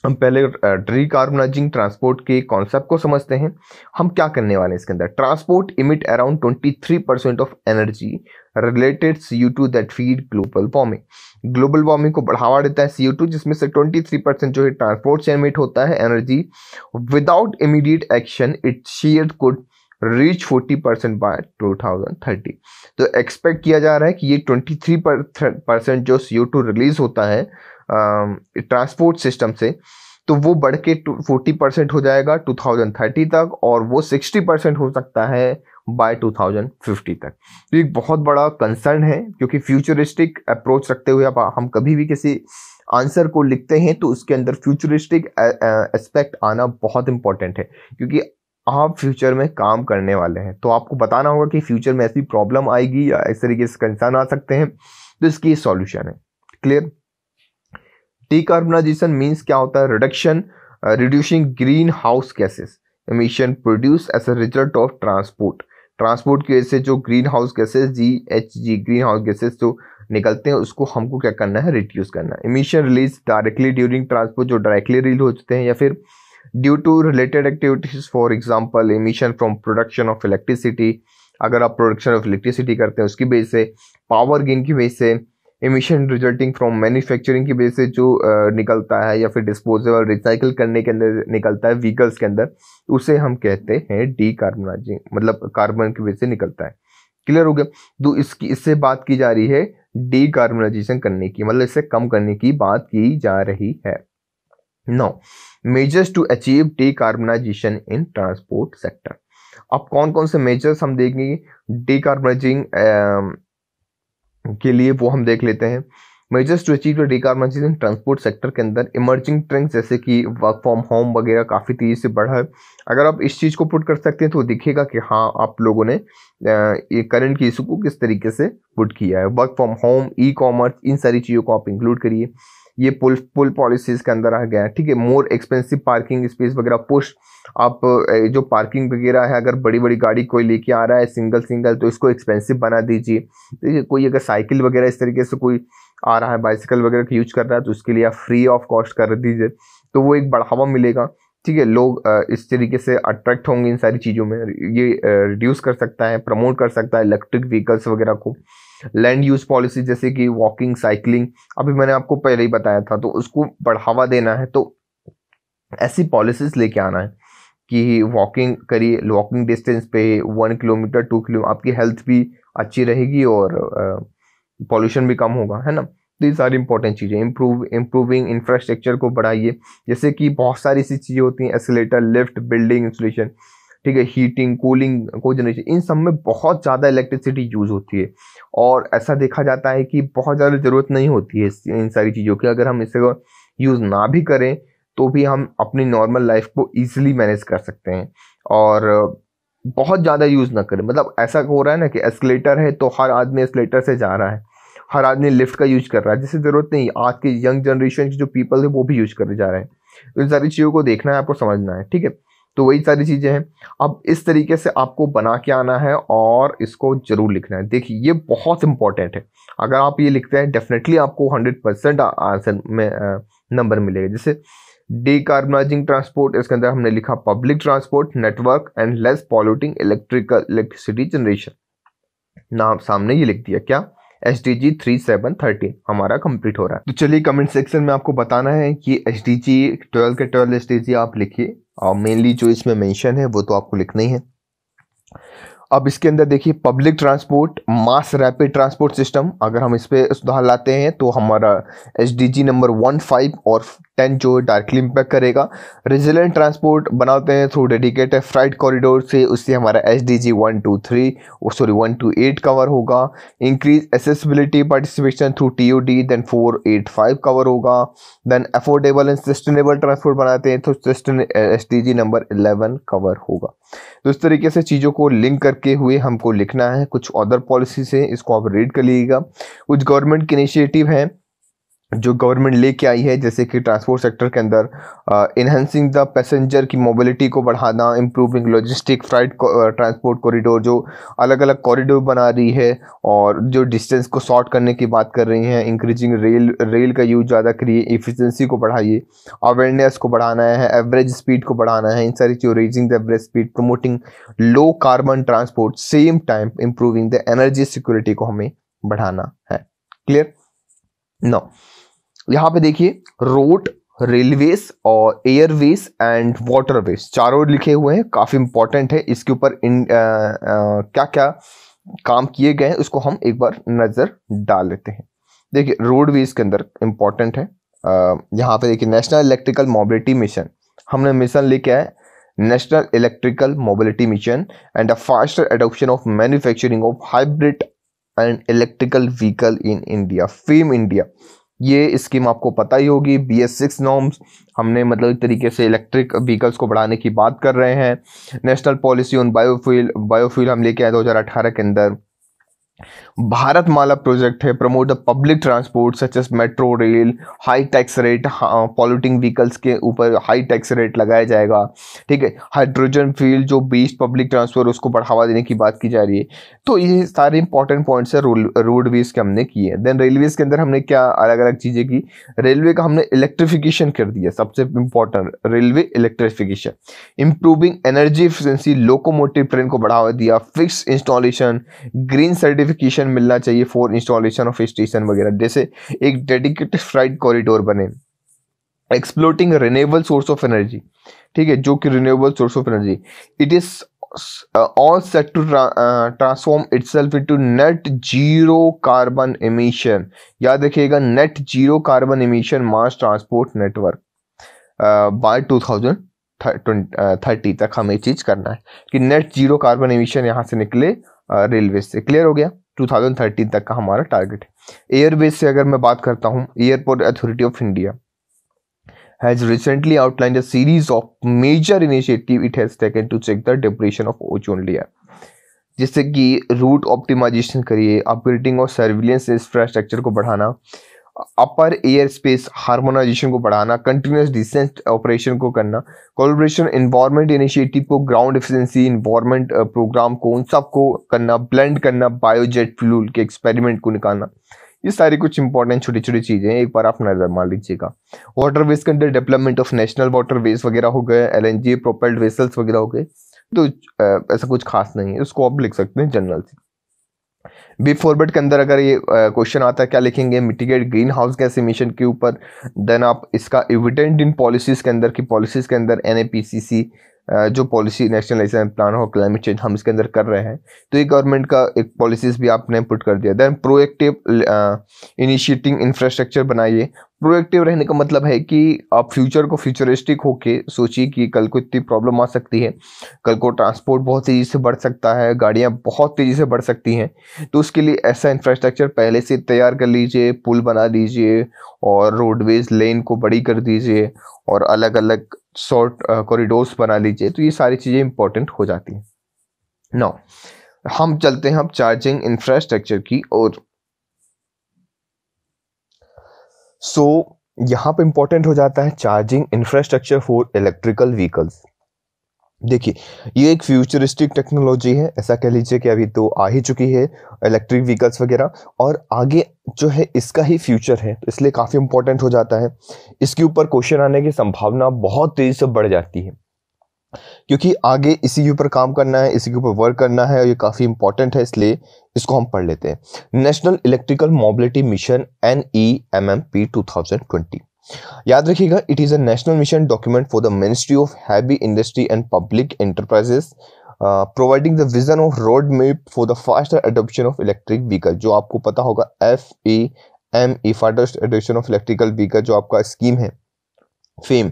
हम पहले रिकार्बनाइजिंग ट्रांसपोर्ट के कॉन्सेप्ट को समझते हैं हम क्या करने वाले हैं इसके अंदर transport emit around 23 percent of energy related C O two that feed global warming global warming को बढ़ावा देता है सी यू टू जिसमें से 23 परसेंट जो है ट्रांसपोर्ट से इमिट होता है energy without immediate action it share could reach 40 percent by 2030 तो एक्सपेक्ट किया जा रहा है कि ये 23 परसेंट जो सी टू रिलीज होता है ट्रांसपोर्ट सिस्टम से तो वो बढ़ के फोर्टी परसेंट हो जाएगा 2030 तक और वो 60 परसेंट हो सकता है बाय 2050 तक तो एक बहुत बड़ा कंसर्न है क्योंकि फ्यूचरिस्टिक अप्रोच रखते हुए आप हम कभी भी किसी आंसर को लिखते हैं तो उसके अंदर फ्यूचरिस्टिक एस्पेक्ट आना बहुत इंपॉर्टेंट है क्योंकि आप फ्यूचर में काम करने वाले हैं तो आपको बताना होगा कि फ्यूचर में ऐसी प्रॉब्लम आएगी या इस तरीके से कंसर्न आ सकते हैं तो इसकी सॉल्यूशन है क्लियर डिकार्बनाइजेशन मीन्स क्या होता है reduction reducing green house gases emission produce as a result of transport transport की वजह से जो green house gases G H G green house gases जो निकलते हैं उसको हमको क्या करना है रिड्यूस करना है emission release directly during transport जो डायरेक्टली रिलीज हो चुके हैं या फिर due to related activities for example emission from production of electricity अगर आप प्रोडक्शन ऑफ इलेक्ट्रिसिटी करते हैं उसकी वजह से पावर गेन की वजह से इमिशन रिजल्टिंग फ्रॉम मैन्युफैक्चरिंग की वजह से जो निकलता है या फिर डिस्पोजेबल रिसाइकल करने के अंदर निकलता है व्हीकल्स के अंदर उसे हम कहते हैं डी कार्बनाइजिंग मतलब कार्बन की वजह से निकलता है क्लियर हो गया तो इसकी इससे बात की जा रही है डी कार्बनाइजेशन करने की मतलब इसे कम करने की बात की जा रही है now no. Measures to achieve the decarbonisation in transport sector अब कौन कौन से मेजर्स हम देखेंगे डी डिकार्बनाइजिंग के लिए वो हम देख लेते हैं measures to achieve the decarbonisation transport sector के अंदर इमर्जिंग ट्रेंड जैसे कि वर्क फ्रॉम होम वगैरह काफ़ी तेज़ी से बढ़ा है अगर आप इस चीज़ को पुट कर सकते हैं तो दिखेगा कि हाँ आप लोगों ने ये करंट की इशू को किस तरीके से पुट किया है work from home e commerce इन सारी चीज़ों को आप इंक्लूड करिए ये पुल पुल पॉलिसीज के अंदर आ गया है ठीक है मोर एक्सपेंसिव पार्किंग स्पेस वगैरह पुश आप जो पार्किंग वगैरह है अगर बड़ी बड़ी गाड़ी कोई लेके आ रहा है सिंगल सिंगल तो इसको एक्सपेंसिव बना दीजिए ठीक तो है कोई अगर साइकिल वगैरह इस तरीके से कोई आ रहा है बाइसिकल वगैरह का यूज कर रहा है तो उसके लिए आप फ्री ऑफ कॉस्ट कर दीजिए तो वो एक बढ़ावा मिलेगा ठीक है लोग इस तरीके से अट्रैक्ट होंगे इन सारी चीज़ों में ये रिड्यूस कर सकता है प्रमोट कर सकता है इलेक्ट्रिक व्हीकल्स वगैरह को लैंड यूज पॉलिसी जैसे कि वॉकिंग साइकिलिंग अभी मैंने आपको पहले ही बताया था तो उसको बढ़ावा देना है तो ऐसी पॉलिसीज लेके आना है कि वॉकिंग करिए वॉकिंग डिस्टेंस पे वन किलोमीटर टू किलोमीटर आपकी हेल्थ भी अच्छी रहेगी और पॉल्यूशन भी कम होगा है ना तो ये सारी इंपॉर्टेंट चीज़ें इम्प्रूव इम्प्रूविंग इंफ्रास्ट्रक्चर को बढ़ाइए जैसे कि बहुत सारी ऐसी चीज़ें होती हैं एक्सीटर लिफ्ट बिल्डिंग इंसुलेशन ठीक है हीटिंग कूलिंग को जनरेशन इन सब में बहुत ज़्यादा इलेक्ट्रिसिटी यूज़ होती है और ऐसा देखा जाता है कि बहुत ज़्यादा ज़रूरत नहीं होती है इन सारी चीज़ों की अगर हम इसे यूज़ ना भी करें तो भी हम अपनी नॉर्मल लाइफ को ईजिली मैनेज कर सकते हैं और बहुत ज़्यादा यूज़ ना करें मतलब ऐसा हो रहा है ना कि एस्केलेटर है तो हर आदमी एस्केलेटर से जा रहा है हर आदमी लिफ्ट का यूज़ कर रहा है जिससे ज़रूरत नहीं आज के यंग जनरेशन के जो पीपल है वो भी यूज़ करने जा रहे हैं तो इन सारी चीज़ों को देखना है आपको समझना है ठीक है तो वही सारी चीज़ें हैं अब इस तरीके से आपको बना के आना है और इसको ज़रूर लिखना है देखिए ये बहुत इंपॉर्टेंट है अगर आप ये लिखते हैं डेफिनेटली आपको हंड्रेड परसेंट आंसर में नंबर मिलेगा जैसे डी ट्रांसपोर्ट इसके अंदर हमने लिखा public transport network and less polluting electrical electricity generation नाम सामने ये लिख दिया क्या S D G three seven thirteen हमारा कंप्लीट हो रहा है तो चलिए कमेंट सेक्शन में आपको बताना है कि एस डी जी ट्वेल्व के ट्वेल्व एस डी जी आप लिखिए और मेनली जो इसमें मेंशन है वो तो आपको लिखना ही है अब इसके अंदर देखिए public transport mass rapid transport system अगर हम इस पर सुधार लाते हैं तो हमारा एच नंबर वन फाइव और टेन जो है डायरेक्टली इम्पैक्ट करेगा रिजिलेंट ट्रांसपोर्ट बनाते हैं थ्रू डेडिकेटेड फ्राइट कॉरिडोर से उससे हमारा H D G one two three sorry one two eight cover होगा increase accessibility participation through T O D then four eight five cover होगा then affordable and sustainable transport बनाते हैं तो H D G number eleven cover होगा तो इस तरीके से चीज़ों को लिंक करके हुए हमको लिखना है कुछ अदर पॉलिसी से इसको आप रीड कर लीजिएगा कुछ गवर्नमेंट के इनिशिएटिव हैं जो गवर्नमेंट लेके आई है जैसे कि ट्रांसपोर्ट सेक्टर के अंदर इन्हेंसिंग द पैसेंजर की मोबिलिटी को बढ़ाना improving logistic freight transport corridor जो अलग अलग कॉरिडोर बना रही है और जो डिस्टेंस को शॉर्ट करने की बात कर रही हैं इंक्रीजिंग रेल रेल का यूज ज़्यादा करिए इफिशेंसी को बढ़ाइए अवेयरनेस को बढ़ाना है एवरेज स्पीड को बढ़ाना है इन सारी चीज़ों raising the average speed promoting low carbon transport same time improving the energy security को हमें बढ़ाना है क्लियर नो no. यहाँ पे देखिए रोड रेलवेज और एयरवेज एंड वाटरवेज चारों लिखे हुए हैं काफ़ी इंपॉर्टेंट है इसके ऊपर क्या क्या काम किए गए हैं उसको हम एक बार नज़र डाल लेते हैं देखिए रोडवेज के अंदर इंपॉर्टेंट है आ, यहाँ पे देखिए नेशनल इलेक्ट्रिकल मोबिलिटी मिशन हमने मिशन लेके है national electrical mobility mission and the faster adoption of manufacturing of hybrid and electrical vehicle in India FAME India ये स्कीम आपको पता ही होगी बी एस सिक्स नॉर्म्स हमने मतलब एक तरीके से इलेक्ट्रिक व्हीकल्स को बढ़ाने की बात कर रहे हैं national policy on biofuel biofuel हम लेके आए 2018 के अंदर भारत माला प्रोजेक्ट है promote the public transport such as metro rail high tax rate polluting vehicles के ऊपर हाई टैक्स रेट लगाया जाएगा ठीक है हाइड्रोजन फ्यूल जो बीस पब्लिक ट्रांसपोर्ट उसको बढ़ावा देने की बात की जा रही है तो ये सारे इंपॉर्टेंट पॉइंट्स है रोडवेज के हमने किए हैं देन रेलवेज के अंदर हमने क्या अलग अलग चीज़ें की रेलवे का हमने इलेक्ट्रिफिकेशन कर दिया सबसे important railway electrification improving energy efficiency locomotive train को बढ़ावा दिया fix installation green certification permission मिलना चाहिए फॉर इंस्टॉलेशन ऑफ स्टेशन वगैरह जैसे एक डेडिकेटेड फ्लाइट कॉरिडोर बने exploiting renewable source of energy ठीक है जो कि renewable source of energy it is all set to transform itself to net zero carbon emission याद रखिएगा net zero carbon emission mass transport network by to thousand thirty तक हमें चीज़ करना है कि नेट जीरो कार्बन इमिशन यहाँ से निकले रेलवे uh, से क्लियर हो गया 2030 तक का हमारा टारगेट है एयरबेस से अगर मैं बात करता हूँ Airport Authority of India has recently outline series of major initiative it has taken to check the depression of of layer जिससे कि रूट ऑप्टिमाइजेशन करिए अपग्रेडिंग और सर्विलेंस इंफ्रास्ट्रक्चर को बढ़ाना अपर एयर स्पेस हार्मोनाइजेशन को बढ़ाना कंटिन्यूस डिस्टेंस ऑपरेशन को करना कोलोब्रेशन इन्वायरमेंट इनिशिएटिव को ग्राउंड एफिशिएंसी इन्वायरमेंट प्रोग्राम को उन सब को करना ब्लेंड करना बायोजेट फ्यूल के एक्सपेरिमेंट को निकालना ये सारी कुछ इंपॉर्टेंट छोटी छोटी चीज़ें हैं एक बार आप नज़र मार लीजिएगा वाटर वेस्ट के अंदर development of national water waste वगैरह हो गए L N G propelled vessels वगैरह हो गए तो uh, ऐसा कुछ खास नहीं है उसको आप लिख सकते हैं जनरल से बी फॉरवर्ड के अंदर अगर ये क्वेश्चन आता है क्या लिखेंगे mitigate green house gas emission के ऊपर देन आप इसका इविडेंट इन पॉलिसीज़ के अंदर की पॉलिसीज़ के अंदर एन जो पॉलिसी नेशनल प्लान और क्लाइमेट चेंज हम इसके अंदर कर रहे हैं तो ये गवर्नमेंट का एक पॉलिसीज भी आपने पुट कर दिया देन प्रोएक्टिव इनिशिएटिंग इंफ्रास्ट्रक्चर बनाइए प्रोएक्टिव रहने का मतलब है कि आप फ्यूचर को फ्यूचरिस्टिक होके सोचिए कि कल को इतनी प्रॉब्लम आ सकती है कल को ट्रांसपोर्ट बहुत तेज़ी से बढ़ सकता है गाड़ियाँ बहुत तेज़ी से बढ़ सकती हैं तो उसके लिए ऐसा इंफ्रास्ट्रक्चर पहले से तैयार कर लीजिए पुल बना दीजिए और रोडवेज लेन को बड़ी कर दीजिए और अलग अलग शॉर्ट कॉरिडोर्स बना लीजिए तो ये सारी चीज़ें इंपॉर्टेंट हो जाती हैं नौ हम चलते हैं अब चार्जिंग इंफ्रास्ट्रक्चर की और सो so, यहाँ पे इंपॉर्टेंट हो जाता है charging infrastructure for electrical vehicles देखिए ये एक फ्यूचरिस्टिक टेक्नोलॉजी है ऐसा कह लीजिए कि अभी तो आ ही चुकी है इलेक्ट्रिक व्हीकल्स वगैरह और आगे जो है इसका ही फ्यूचर है तो इसलिए काफ़ी इंपॉर्टेंट हो जाता है इसके ऊपर क्वेश्चन आने की संभावना बहुत तेज़ी से बढ़ जाती है क्योंकि आगे इसी के ऊपर काम करना है इसी के ऊपर वर्क करना है और ये काफ़ी इंपॉर्टेंट है इसलिए इसको हम पढ़ लेते हैं national electrical mobility mission N E M M P two thousand twenty याद रखिएगा it is a national mission document for the ministry of heavy industry and public enterprises providing the vision of road map for the faster adoption of electric vehicle जो आपको पता होगा F E M E faster adoption of electrical vehicle जो आपका scheme है fame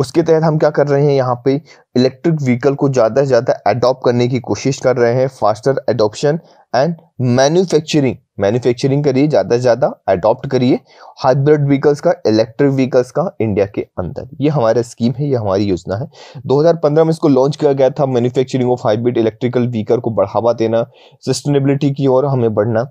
उसके तहत हम क्या कर रहे हैं यहाँ पे इलेक्ट्रिक व्हीकल को ज़्यादा से ज़्यादा एडॉप्ट करने की कोशिश कर रहे हैं faster adoption and manufacturing manufacturing करिए ज़्यादा से ज़्यादा अडॉप्ट करिए हाइब्रिड व्हीकल्स का इलेक्ट्रिक व्हीकल्स का इंडिया के अंदर ये हमारा स्कीम है ये हमारी योजना है दो में इसको लॉन्च किया गया था manufacturing of hybrid electrical vehicle को बढ़ावा देना सस्टेनेबिलिटी की ओर हमें बढ़ना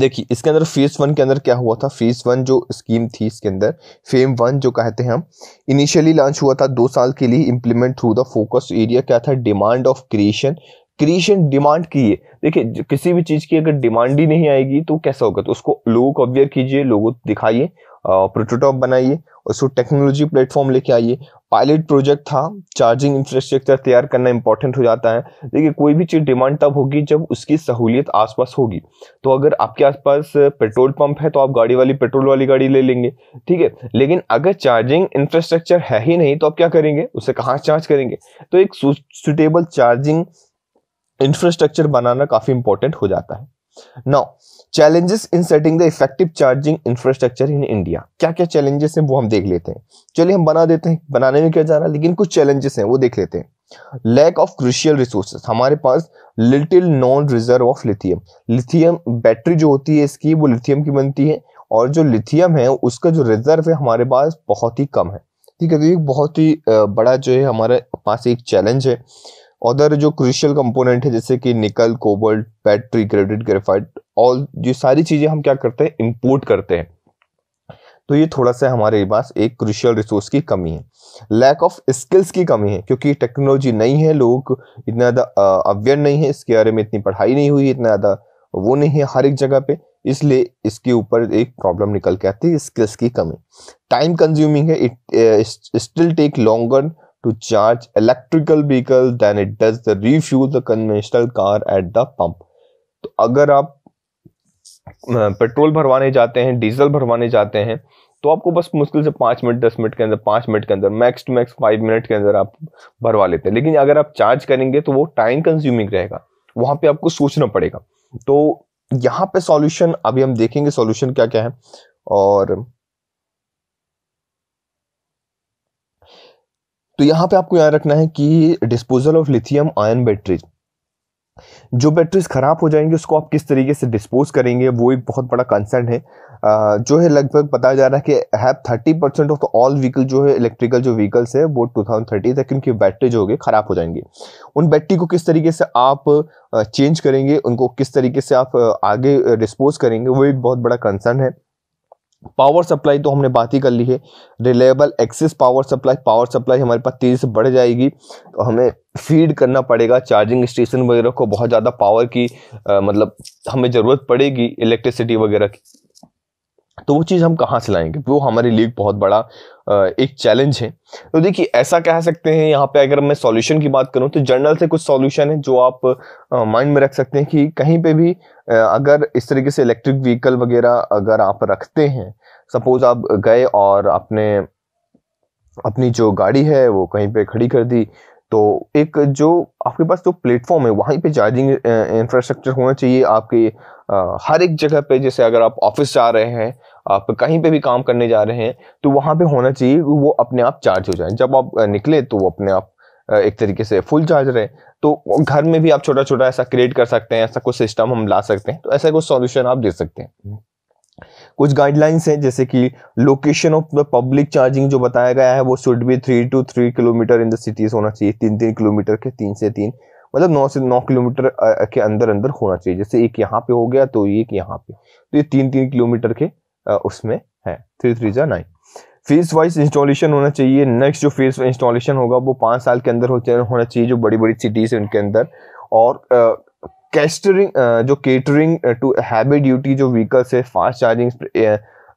देखिए इसके अंदर फेज वन के अंदर क्या हुआ था फेज वन जो स्कीम थी इसके अंदर फेम वन जो कहते हैं हम इनिशियली लॉन्च हुआ था दो साल के लिए implement through the focus area क्या था demand of creation creation demand की है देखिए किसी भी चीज़ की अगर डिमांड ही नहीं आएगी तो कैसा होगा तो उसको लोगों को अवेयर कीजिए लोगों को दिखाइए प्रोटोटॉप बनाइए उसको टेक्नोलॉजी प्लेटफॉर्म लेके आइए पायलट प्रोजेक्ट था चार्जिंग इंफ्रास्ट्रक्चर तैयार करना इंपॉर्टेंट हो जाता है देखिए कोई भी चीज़ डिमांड तब होगी जब उसकी सहूलियत आसपास होगी तो अगर आपके आसपास पेट्रोल पंप है तो आप गाड़ी वाली पेट्रोल वाली गाड़ी ले लेंगे ठीक है लेकिन अगर चार्जिंग इंफ्रास्ट्रक्चर है ही नहीं तो आप क्या करेंगे उसे कहाँ चार्ज करेंगे तो एक सुटेबल चार्जिंग इंफ्रास्ट्रक्चर बनाना काफ़ी इंपॉर्टेंट हो जाता है now challenges in setting the effective charging infrastructure in India क्या क्या चैलेंजेस हैं वो हम देख लेते हैं चलिए हम बना देते हैं बनाने में क्या जा रहा है लेकिन कुछ चैलेंजेस हैं वो देख लेते हैं लैक ऑफ क्रिशियल रिसोर्स हमारे पास little known reserve of lithium lithium battery जो होती है इसकी वो लिथियम की बनती है और जो लिथियम है उसका जो रिजर्व है हमारे पास बहुत ही कम है ठीक है तो ये बहुत ही बड़ा जो है हमारे पास एक चैलेंज है अदर जो क्रिशियल कंपोनेंट है जैसे कि निकल कोबल्ट बैटरी क्रेडिट ग्रेफाइट और ये सारी चीज़ें हम क्या करते हैं इम्पोर्ट करते हैं तो ये थोड़ा सा हमारे पास एक क्रिशियल रिसोर्स की कमी है लैक ऑफ स्किल्स की कमी है क्योंकि टेक्नोलॉजी नहीं है लोग इतना ज़्यादा अवेयर नहीं है इसके बारे में इतनी पढ़ाई नहीं हुई इतना ज़्यादा वो नहीं है हर एक जगह पे इसलिए इसके ऊपर एक प्रॉब्लम निकल के आती है स्किल्स की कमी टाइम कंज्यूमिंग है it still take longer to charge electrical vehicle than it does the refuel the conventional car at the pump. तो अगर आप पेट्रोल भरवाने जाते हैं डीजल भरवाने जाते हैं तो आपको बस मुश्किल से पाँच मिनट दस मिनट के अंदर पाँच मिनट के अंदर max two max five minute के अंदर आप भरवा लेते हैं लेकिन अगर आप चार्ज करेंगे तो वो टाइम कंज्यूमिंग रहेगा वहाँ पे आपको सोचना पड़ेगा तो यहाँ पे सॉल्यूशन अभी हम देखेंगे सॉल्यूशन क्या क्या है और तो यहाँ पे आपको याद रखना है कि disposal of lithium ion batteries जो बैटरीज ख़राब हो जाएंगी उसको आप किस तरीके से डिस्पोज करेंगे वो एक बहुत बड़ा कंसर्न है जो है लगभग बताया जा रहा है कि have thirty percent of all vehicle जो है इलेक्ट्रिकल जो व्हीकल्स है वो टू थाउजेंड थर्टी तक उनकी बैटरी जो होगी ख़राब हो जाएंगी उन बैटरी को किस तरीके से आप चेंज करेंगे उनको किस तरीके से आप आगे डिस्पोज करेंगे वो एक बहुत बड़ा कंसर्न है पावर सप्लाई तो हमने बात ही कर ली है reliable access power supply power supply हमारे पास तेज़ी से बढ़ जाएगी तो हमें फीड करना पड़ेगा चार्जिंग स्टेशन वगैरह को बहुत ज़्यादा पावर की आ, मतलब हमें ज़रूरत पड़ेगी इलेक्ट्रिसिटी वगैरह की तो वो चीज़ हम कहाँ से लाएंगे वो हमारे लिए बहुत बड़ा एक चैलेंज है तो देखिए ऐसा कह सकते हैं यहाँ पे अगर मैं सॉल्यूशन की बात करूँ तो जर्नल से कुछ सॉल्यूशन है जो आप माइंड में रख सकते हैं कि कहीं पे भी अगर इस तरीके से इलेक्ट्रिक व्हीकल वगैरह अगर आप रखते हैं सपोज आप गए और आपने अपनी जो गाड़ी है वो कहीं पे खड़ी कर दी तो एक जो आपके पास जो तो प्लेटफॉर्म है वहीं पे चार्जिंग इंफ्रास्ट्रक्चर होना चाहिए आपके हर एक जगह पे जैसे अगर आप ऑफिस जा रहे हैं आप कहीं पे भी काम करने जा रहे हैं तो वहाँ पे होना चाहिए वो अपने आप चार्ज हो जाए जब आप निकले तो वो अपने आप एक तरीके से फुल चार्ज रहे तो घर में भी आप छोटा छोटा ऐसा क्रिएट कर सकते हैं ऐसा कुछ सिस्टम हम ला सकते हैं तो ऐसा कुछ सॉल्यूशन आप दे सकते हैं कुछ गाइडलाइंस हैं जैसे कि location of the public charging जो बताया गया है वो should be three two three kilometre in the cities होना चाहिए तीन तीन किलोमीटर के तीन से तीन मतलब नौ से नौ किलोमीटर के अंदर अंदर होना चाहिए जैसे एक यहाँ पे हो गया तो एक यहाँ पे तो ये तीन तीन किलोमीटर के उसमें है थ्री थ्री जो नाइन फेस वाइज इंस्टॉलेशन होना चाहिए नेक्स्ट जो फेस इंस्टॉलेशन होगा वो पाँच साल के अंदर होते होना चाहिए जो बड़ी बड़ी सिटीज़ है उनके अंदर और कैस्टरिंग जो केटरिंग टू हैबी ड्यूटी जो व्हीकल्स है फास्ट चार्जिंग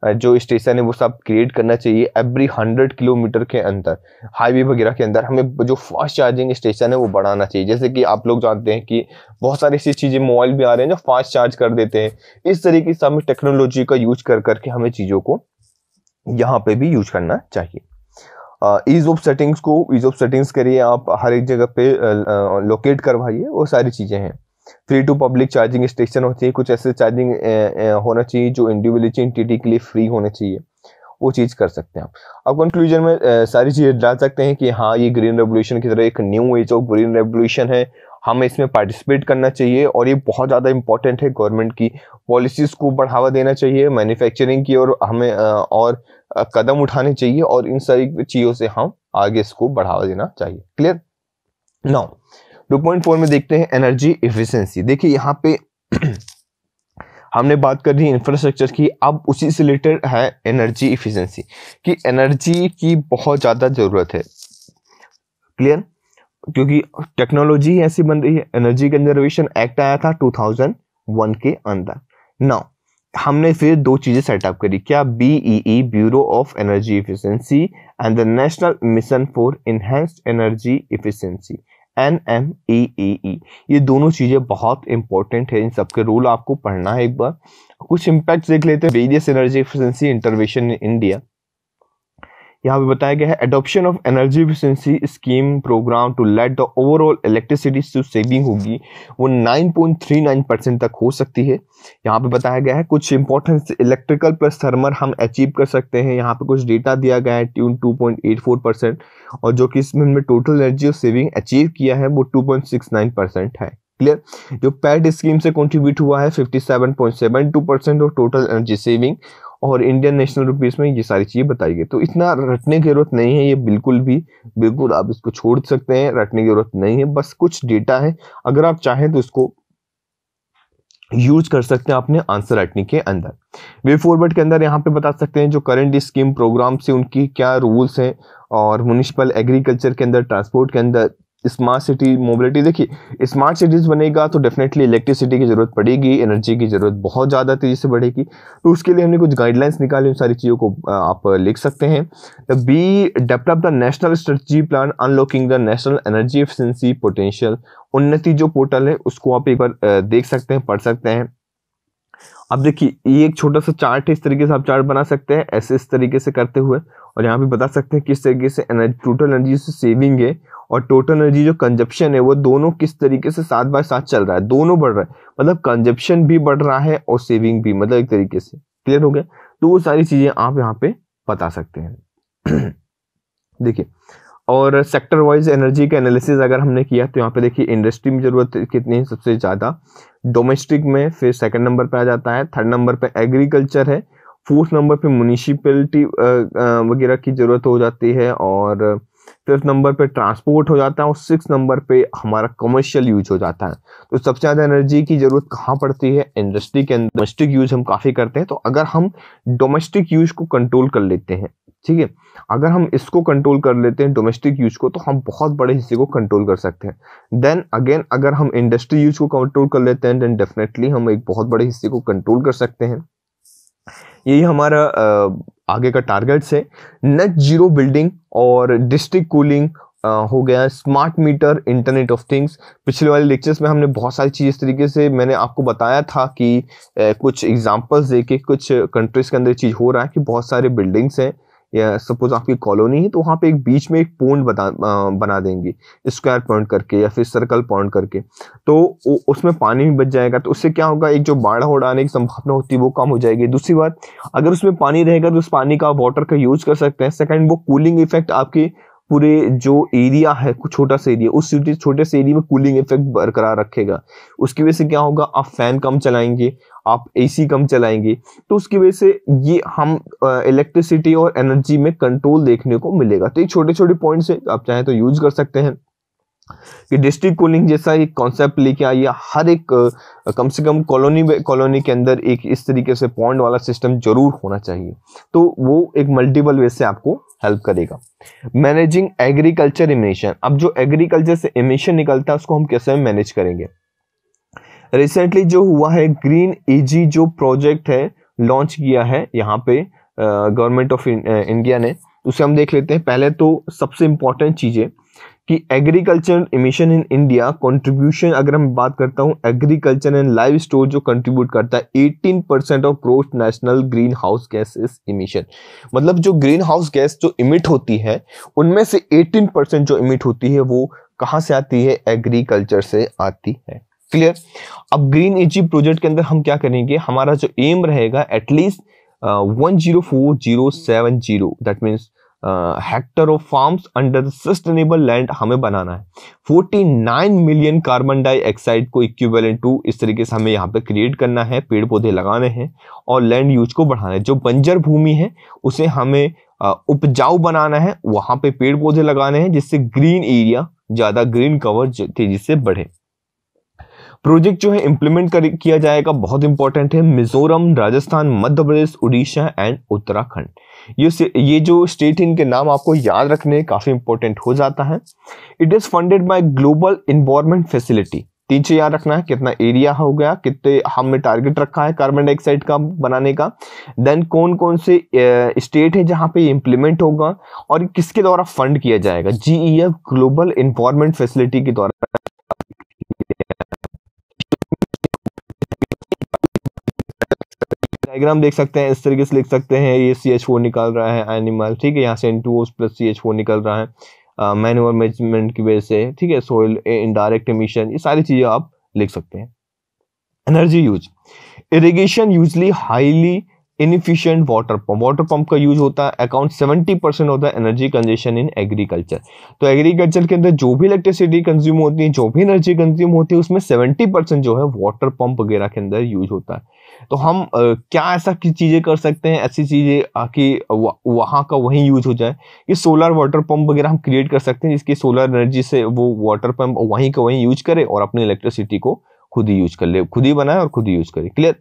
जो स्टेशन है वो सब क्रिएट करना चाहिए एवरी हंड्रेड किलोमीटर के अंदर हाईवे वगैरह के अंदर हमें जो फास्ट चार्जिंग स्टेशन है वो बढ़ाना चाहिए जैसे कि आप लोग जानते हैं कि बहुत सारी ऐसी चीज़ें मोबाइल भी आ रहे हैं जो फास्ट चार्ज कर देते हैं इस तरीके से हमें टेक्नोलॉजी का यूज कर करके हमें चीज़ों को यहाँ पे भी यूज करना चाहिए ईज ऑफ सेटिंग्स को ईज ऑफ सेटिंग्स करिए आप हर एक जगह पे लोकेट करवाइए वो सारी चीज़ें हैं free to public charging station होती है कुछ ऐसे चार्जिंग होना चाहिए जो इंडिविजुअल इंटिटी के लिए फ्री होना चाहिए वो चीज़ कर सकते हैं आप अब कंक्लूजन में आ, सारी चीज़ें डाल सकते हैं कि हाँ ये ग्रीन रेवोल्यूशन की तरह एक new age of green revolution है हमें इसमें पार्टिसिपेट करना चाहिए और ये बहुत ज़्यादा इंपॉर्टेंट है गवर्नमेंट की पॉलिसीज़ को बढ़ावा देना चाहिए मैन्युफैक्चरिंग की और हमें आ, और आ, कदम उठाने चाहिए और इन सारी चीज़ों से हम आगे इसको बढ़ावा देना चाहिए clear now two point four में देखते हैं एनर्जी इफिशेंसी देखिए यहाँ पे हमने बात कर रही इंफ्रास्ट्रक्चर की अब उसी से रिलेटेड है एनर्जी इफिशियंसी कि एनर्जी की बहुत ज़्यादा ज़रूरत है क्लियर क्योंकि टेक्नोलॉजी ऐसी बन रही है एनर्जी कंजर्वेशन एक्ट आया था 2001 के अंदर नाउ हमने फिर दो चीज़ें सेटअप करी क्या BEE Bureau of Energy Efficiency and the National mission for Enhanced Energy Efficiency N M E E E ये दोनों चीज़ें बहुत इंपॉर्टेंट है इन सबके रूल आपको पढ़ना है एक बार कुछ इम्पैक्ट देख लेते हैं various energy intervention in India यहाँ पे बताया गया है adoption of energy efficiency scheme programme to let the overall electricity जो सेविंग होगी वो 9.39 परसेंट तक हो सकती है यहाँ पे बताया गया है कुछ इंपॉर्टेंस इलेक्ट्रिकल प्लस थर्मर हम अचीव कर सकते हैं यहाँ पे कुछ डेटा दिया गया है ट्यून 2.84 परसेंट और जो कि इसमें हमने total energy of saving achieve किया है वो टू है क्लियर जो पैड स्कीम से कंट्रीब्यूट हुआ है 57.72 परसेंट और टोटल एनर्जी सेविंग और इंडियन नेशनल रुपीज़ में ये सारी चीज़ें बताई गई तो इतना रटने की ज़रूरत नहीं है ये बिल्कुल भी बिल्कुल आप इसको छोड़ सकते हैं रटने की ज़रूरत नहीं है बस कुछ डेटा है अगर आप चाहें तो इसको यूज कर सकते हैं अपने आंसर राइटिंग के अंदर वे फॉरवर्ड के अंदर यहाँ पे बता सकते हैं जो करंट स्कीम प्रोग्राम से उनकी क्या रूल्स हैं और म्यूनिसिपल एग्रीकल्चर के अंदर ट्रांसपोर्ट के अंदर स्मार्ट सिटी मोबिलिटी देखिए स्मार्ट सिटीज़ बनेगा तो डेफिनेटली इलेक्ट्रिसिटी की ज़रूरत पड़ेगी एनर्जी की ज़रूरत बहुत ज़्यादा तेज़ी से बढ़ेगी तो उसके लिए हमने कुछ गाइडलाइंस निकाली उन सारी चीज़ों को आप लिख सकते हैं the B develop the national strategy plan unlocking the national energy efficiency potential Unnati जो पोर्टल है उसको आप एक बार देख सकते हैं पढ़ सकते हैं अब देखिए ये एक छोटा सा चार्ट इस तरीके से आप चार्ट बना सकते हैं ऐसे इस तरीके से करते हुए और यहाँ पे बता सकते हैं किस तरीके से एनर्जी टोटल एनर्जी से सेविंग है और टोटल एनर्जी जो कंजप्शन है वो दोनों किस तरीके से साथ बाय साथ चल रहा है दोनों बढ़ रहा है मतलब कंजप्शन भी बढ़ रहा है और सेविंग भी मतलब एक तरीके से क्लियर हो गया तो वो सारी चीज़ें आप यहाँ पे बता सकते हैं देखिए और सेक्टर वाइज एनर्जी का एनालिसिस अगर हमने किया तो यहाँ पे देखिए इंडस्ट्री में ज़रूरत कितनी है सबसे ज़्यादा डोमेस्टिक में फिर सेकंड नंबर पे आ जाता है थर्ड नंबर पे एग्रीकल्चर है फोर्थ नंबर पे म्यूनिसिपलिटी वगैरह की ज़रूरत हो जाती है और फिफ्थ नंबर पे ट्रांसपोर्ट हो जाता है और सिक्स नंबर पे हमारा कमर्शियल यूज हो जाता है तो सबसे ज़्यादा एनर्जी की ज़रूरत कहाँ पड़ती है इंडस्ट्री के डोमेस्टिक यूज हम काफ़ी करते हैं तो अगर हम डोमेस्टिक यूज को कंट्रोल कर लेते हैं ठीक है अगर हम इसको कंट्रोल कर लेते हैं डोमेस्टिक यूज को तो हम बहुत बड़े हिस्से को कंट्रोल कर सकते हैं देन अगेन अगर हम इंडस्ट्री यूज को कंट्रोल कर लेते हैं देन डेफिनेटली हम एक बहुत बड़े हिस्से को कंट्रोल कर सकते हैं यही हमारा आगे का टारगेट्स है नेट जीरो बिल्डिंग और डिस्ट्रिक्ट कूलिंग हो गया smart meter internet of things पिछले वाले लेक्चर्स में हमने बहुत सारी चीज़ इस तरीके से मैंने आपको बताया था कि कुछ एग्जांपल्स देके कुछ कंट्रीज़ के अंदर चीज़ हो रहा है कि बहुत सारे बिल्डिंग्स हैं या सपोज आपकी कॉलोनी है तो वहाँ पे एक बीच में एक पॉइंट बना देंगे स्क्वायर पॉइंट करके या फिर सर्कल पॉइंट करके तो उसमें पानी भी बच जाएगा तो उससे क्या होगा एक जो बाढ़ होड़ आने की संभावना होती है वो कम हो जाएगी दूसरी बात अगर उसमें पानी रहेगा तो उस पानी का वाटर का यूज कर सकते हैं सेकेंड वो कूलिंग इफेक्ट आपके पूरे जो एरिया है कुछ छोटा सा एरिया उस छोटे से एरिया में कूलिंग इफेक्ट बरकरार रखेगा उसकी वजह से क्या होगा आप फैन कम चलाएंगे आप एसी कम चलाएंगे तो उसकी वजह से ये हम इलेक्ट्रिसिटी और एनर्जी में कंट्रोल देखने को मिलेगा तो ये छोटे छोटे पॉइंट्स हैं आप चाहें तो यूज कर सकते हैं कि डिस्ट्रिक्ट कूलिंग जैसा एक कॉन्सेप्ट लेके आइए हर एक कम से कम कॉलोनी कॉलोनी के अंदर एक इस तरीके से पॉइंट वाला सिस्टम जरूर होना चाहिए तो वो एक मल्टीपल वे से आपको हेल्प करेगा मैनेजिंग एग्रीकल्चर इमिशन अब जो एग्रीकल्चर से इमिशन निकलता है उसको हम कैसे मैनेज करेंगे रिसेंटली जो हुआ है ग्रीन इजी e जो प्रोजेक्ट है लॉन्च किया है यहाँ पे गवर्नमेंट ऑफ इंडिया ने उसे हम देख लेते हैं पहले तो सबसे इम्पोर्टेंट चीज़ें कि agriculture emission in India contribution अगर हम बात करता हूँ एग्रीकल्चर एंड लाइव स्टोर जो कंट्रीब्यूट करता है eighteen percent of growth national green house gases emission मतलब जो ग्रीन हाउस गैस जो इमिट होती है उनमें से एटीन परसेंट जो इमिट होती है वो कहाँ से आती है एग्रीकल्चर से आती है क्लियर अब ग्रीन एजी प्रोजेक्ट के अंदर हम क्या करेंगे हमारा जो एम रहेगा at least one zero four zero seven zero that means hectare of farms under the sustainable land हमें बनाना है 49 मिलियन कार्बन डाइऑक्साइड को इक्विवेलेंट टू इस तरीके से हमें यहाँ पे क्रिएट करना है पेड़ पौधे लगाने हैं और लैंड यूज को बढ़ाना है जो बंजर भूमि है उसे हमें uh, उपजाऊ बनाना है वहाँ पे पेड़ पौधे लगाने हैं जिससे ग्रीन एरिया ज़्यादा ग्रीन कवर तेजी से बढ़े प्रोजेक्ट जो है कर किया जाएगा बहुत इंपॉर्टेंट है मिजोरम राजस्थान मध्य प्रदेश उड़ीसा एंड उत्तराखंड ये ये जो स्टेट इनके नाम आपको याद रखने काफ़ी इंपॉर्टेंट हो जाता है it is funded by global environment facility तीन चीज याद रखना है कितना एरिया हो गया कितने हमने टारगेट रखा है कार्बन डाइऑक्साइड का बनाने का देन कौन कौन से स्टेट है जहाँ पे इम्प्लीमेंट होगा और किसके द्वारा फंड किया जाएगा जीईएफ ग्लोबल इन्वायरमेंट फैसिलिटी के द्वारा डायग्राम देख सकते हैं इस तरीके से लिख सकते हैं ये सी एच फोर निकाल रहा है एनिमल ठीक है यहाँ से N two O plus C H four निकल रहा है मैनुअल uh, मैनेजमेंट की वजह से ठीक है सोइल इनडायरेक्ट एमिशन ये सारी चीज़ें आप लिख सकते हैं energy use irrigation usually highly inefficient water pump water pump का यूज होता है अकाउंट सेवेंटी परसेंट होता है एनर्जी कंजेशन इन एग्रीकल्चर तो एग्रीकल्चर के अंदर जो भी इलेक्ट्रिसिटी कंज्यूम होती है जो भी एनर्जी कंज्यूम होती है उसमें सेवेंटी परसेंट जो है वाटर पंप वगैरह के अंदर यूज होता है तो हम आ, क्या ऐसा चीज़ें कर सकते हैं ऐसी चीज़ें कि वहाँ का वहीं यूज हो जाए कि सोलर वाटर पंप वगैरह हम क्रिएट कर सकते हैं जिसकी सोलर एनर्जी से वो वाटर पंप वहीं का वहीं यूज करे और अपनी इलेक्ट्रिसिटी को खुद ही यूज कर ले खुद ही बनाए और खुद ही यूज करे क्लियर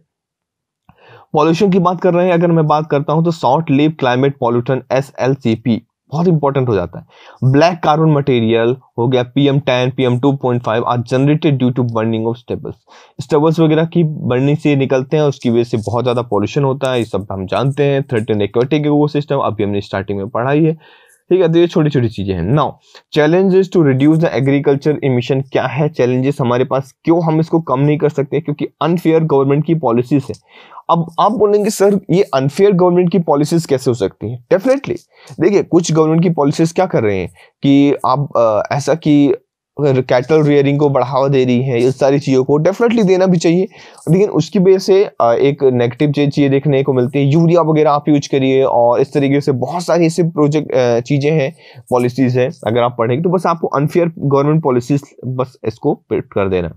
पॉल्यूशन की बात कर रहे हैं अगर मैं बात करता हूं तो short lived climate pollution S L C P बहुत इंपॉर्टेंट हो जाता है ब्लैक कार्बन मटेरियल हो गया PM ten M two point five are generated due to burning of stubbles stubbles वगैरह की बर्निंग से निकलते हैं उसकी वजह से बहुत ज़्यादा पॉल्यूशन होता है ये सब हम जानते हैं थर्टीन एक्वेटिक वो सिस्टम अभी हमने स्टार्टिंग में पढ़ाई है ठीक है तो ये छोटी छोटी चीज़ें हैं now challenges to reduce the agriculture emission क्या है चैलेंजेस हमारे पास क्यों हम इसको कम नहीं कर सकते क्योंकि अनफेयर गवर्नमेंट की पॉलिसीज है अब आप बोलेंगे सर ये अनफेयर गवर्नमेंट की पॉलिसीज कैसे हो सकती हैं डेफिनेटली देखिए कुछ गवर्नमेंट की पॉलिसीज क्या कर रहे हैं कि आप आ, ऐसा कि कैटल रियरिंग को बढ़ावा दे रही है इस सारी चीज़ों को डेफिनेटली देना भी चाहिए लेकिन उसकी वजह से एक नेगेटिव चीज़ चीज़ें देखने को मिलती है यूरिया वगैरह आप यूज करिए और इस तरीके से बहुत सारी ऐसे प्रोजेक्ट चीज़ें हैं पॉलिसीज़ हैं अगर आप पढ़ेंगे तो बस आपको अनफेयर गवर्नमेंट पॉलिसीज बस इसको पेट कर देना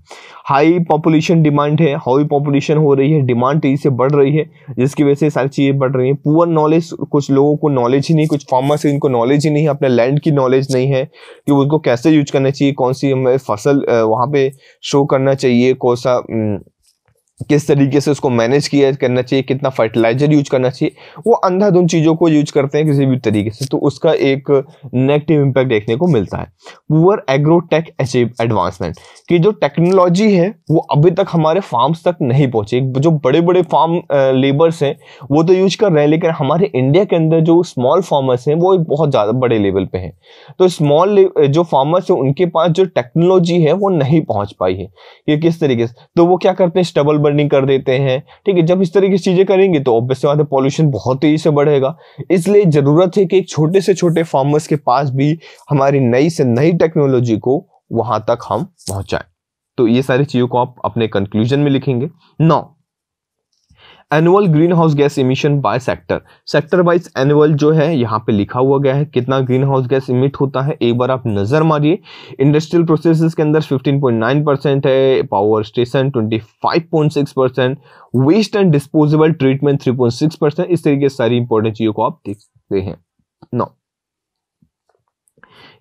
हाई पॉपुलेशन डिमांड है हाई पॉपुलेशन हो रही है डिमांड तेज़ी से बढ़ रही है जिसकी वजह से सारी चीज़ें बढ़ रही हैं पुअर नॉलेज कुछ लोगों को नॉलेज ही नहीं कुछ फार्मर्स इनको नॉलेज ही नहीं अपने लैंड की नॉलेज नहीं है कि उनको कैसे यूज करना चाहिए कौन सी हमें फसल वहाँ पे शो करना चाहिए कौन सा किस तरीके से उसको मैनेज किया करना चाहिए कितना फर्टिलाइजर यूज करना चाहिए वो अंधाधुंध उन चीज़ों को यूज करते हैं किसी भी तरीके से तो उसका एक नेगेटिव इम्पैक्ट देखने को मिलता है पुअर एग्रोटेक अचीव एडवांसमेंट कि जो टेक्नोलॉजी है वो अभी तक हमारे फार्म्स तक नहीं पहुँचे जो बड़े बड़े फार्म लेबर्स हैं वो तो यूज कर रहे हैं लेकिन हमारे इंडिया के अंदर जो स्मॉल फार्मर्स हैं वो बहुत ज़्यादा बड़े लेवल पर हैं तो स्मॉल जो फार्मर्स हैं उनके पास जो टेक्नोलॉजी है वो नहीं पहुँच पाई है कि किस तरीके से तो वो क्या करते हैं स्टबल बर्निंग कर देते हैं ठीक है जब इस तरीके की चीज़ें करेंगे तो ऑब्वियस वहां पर पॉल्यूशन बहुत तेज़ी से बढ़ेगा इसलिए ज़रूरत है कि एक छोटे से छोटे फार्मर्स के पास भी हमारी नई से नई टेक्नोलॉजी को वहां तक हम पहुंचाएं तो ये सारी चीज़ों को आप अपने कंक्लूजन में लिखेंगे नौ annual green house gas emission by sector sector wise annual जो है यहाँ पे लिखा हुआ गया है कितना ग्रीन हाउस गैस इमिट होता है एक बार आप नज़र मारिए इंडस्ट्रियल प्रोसेस के अंदर 15.9 परसेंट है power station 25.6 percent waste and disposable treatment 3.6 percent इस तरीके से सारी इंपॉर्टेंट चीज़ों को आप देखते हैं नौ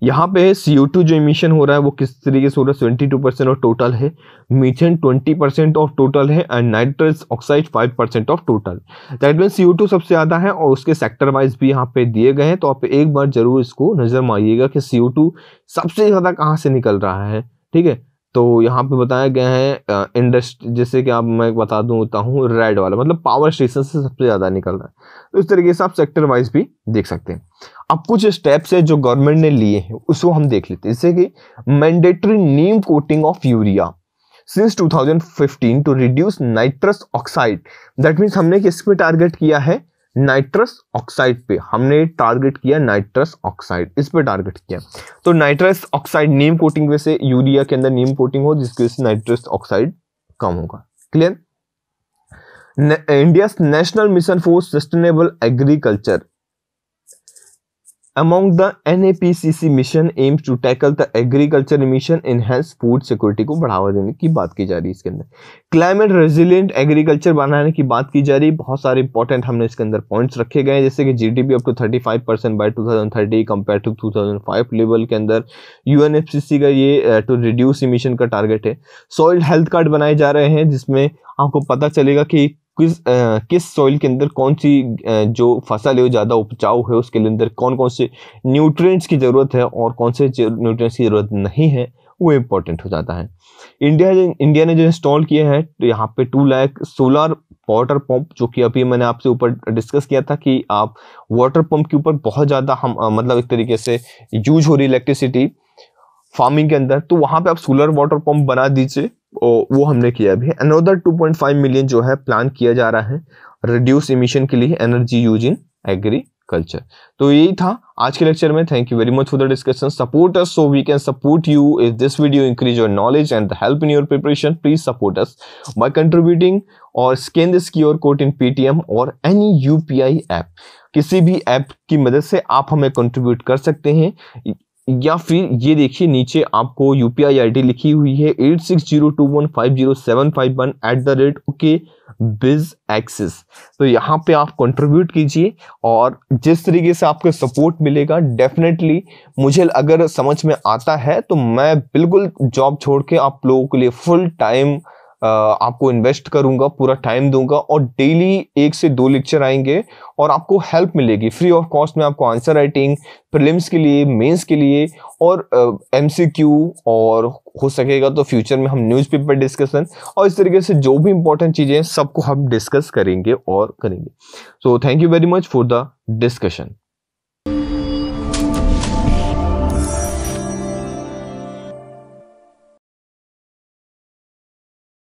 यहाँ पे सी टू जो इमिशन हो रहा है वो किस तरीके से हो रहा है seventy two percent of total है methane twenty percent of total है and nitrous oxide five percent of total that mean C O two सबसे ज़्यादा है और उसके सेक्टर वाइज भी यहाँ पे दिए गए हैं तो आप एक बार जरूर इसको नज़र मारिएगा कि सी टू सबसे ज़्यादा कहाँ से निकल रहा है ठीक है तो यहाँ पे बताया गया है इंडस्ट्री जैसे कि आप मैं बता दूता हूँ रेड वाला मतलब पावर स्टेशन से सबसे ज़्यादा निकल रहा है तो इस तरीके से आप सेक्टर वाइज भी देख सकते हैं अब कुछ स्टेप्स है जो गवर्नमेंट ने लिए हैं उसको हम देख लेते हैं जैसे कि mandatory neem coating of urea since 2015 to reduce nitrous oxide that means हमने किस पे टारगेट किया है नाइट्रस ऑक्साइड पे हमने टारगेट किया नाइट्रस ऑक्साइड इस पे टारगेट किया तो नाइट्रस ऑक्साइड नीम कोटिंग में से यूरिया के अंदर नीम कोटिंग हो जिसकी वजह से नाइट्रस ऑक्साइड कम होगा clear India national mission for sustainable agriculture among the NAPCC mission aims to tackle the agriculture emission and hence food security को बढ़ावा देने की बात की जा रही है इसके अंदर क्लाइमेट रेजिलियंट एग्रीकल्चर बनाने की बात की जा रही है बहुत सारे इंपॉर्टेंट हमने इसके अंदर पॉइंट्स रखे गए हैं जैसे कि G D P up to thirty five percent by two thousand thirty compare to two thousand five level के अंदर U N F C C का ये टू रिड्यूस इमिशन का टारगेट है सॉइल हेल्थ कार्ड बनाए जा रहे हैं जिसमें आपको पता चलेगा कि किस आ, किस सॉइल के अंदर कौन सी आ, जो फसल है वो ज़्यादा उपजाऊ है उसके अंदर कौन कौन से न्यूट्रिएंट्स की ज़रूरत है और कौन से न्यूट्रिएंट्स की ज़रूरत नहीं है वो इम्पोर्टेंट हो जाता है इंडिया इंडिया ने जो इंस्टॉल किया है तो यहाँ पे two lakh solar water pump जो कि अभी मैंने आपसे ऊपर डिस्कस किया था कि आप वाटर पंप के ऊपर बहुत ज़्यादा हम मतलब एक तरीके से यूज हो रही इलेक्ट्रिसिटी फार्मिंग के अंदर तो वहां पे आप सोलर वाटर पंप बना दीजिए वो हमने किया अभी अनोदर 2.5 मिलियन जो है प्लान किया जा रहा है रिड्यूस इमिशन के लिए एनर्जी यूज इन एग्रीकल्चर तो यही था आज के लेक्चर में thank you very much for the discussion support us so we can support you if this video increase your knowledge and help in your preparation please support us by contributing और scan this QR code in Paytm और any UPI app किसी भी app की मदद से आप हमें contribute कर सकते हैं या फिर ये देखिए नीचे आपको U P I I D लिखी हुई है eight six zero two one five zero seven five one at the rate okay biz axis तो यहाँ पे आप कंट्रीब्यूट कीजिए और जिस तरीके से आपको सपोर्ट मिलेगा डेफिनेटली मुझे अगर समझ में आता है तो मैं बिल्कुल जॉब छोड़ के आप लोगों के लिए फुल टाइम आपको इन्वेस्ट करूंगा पूरा टाइम दूंगा और डेली एक से दो लेक्चर आएंगे और आपको हेल्प मिलेगी फ्री ऑफ कॉस्ट में आपको आंसर राइटिंग प्रिलिम्स के लिए मेंस के लिए और एम uh, और हो सकेगा तो फ्यूचर में हम न्यूज़पेपर डिस्कशन और इस तरीके से जो भी इंपॉर्टेंट चीज़ें हैं सबको हम डिस्कस करेंगे और करेंगे so thank you very much for the discussion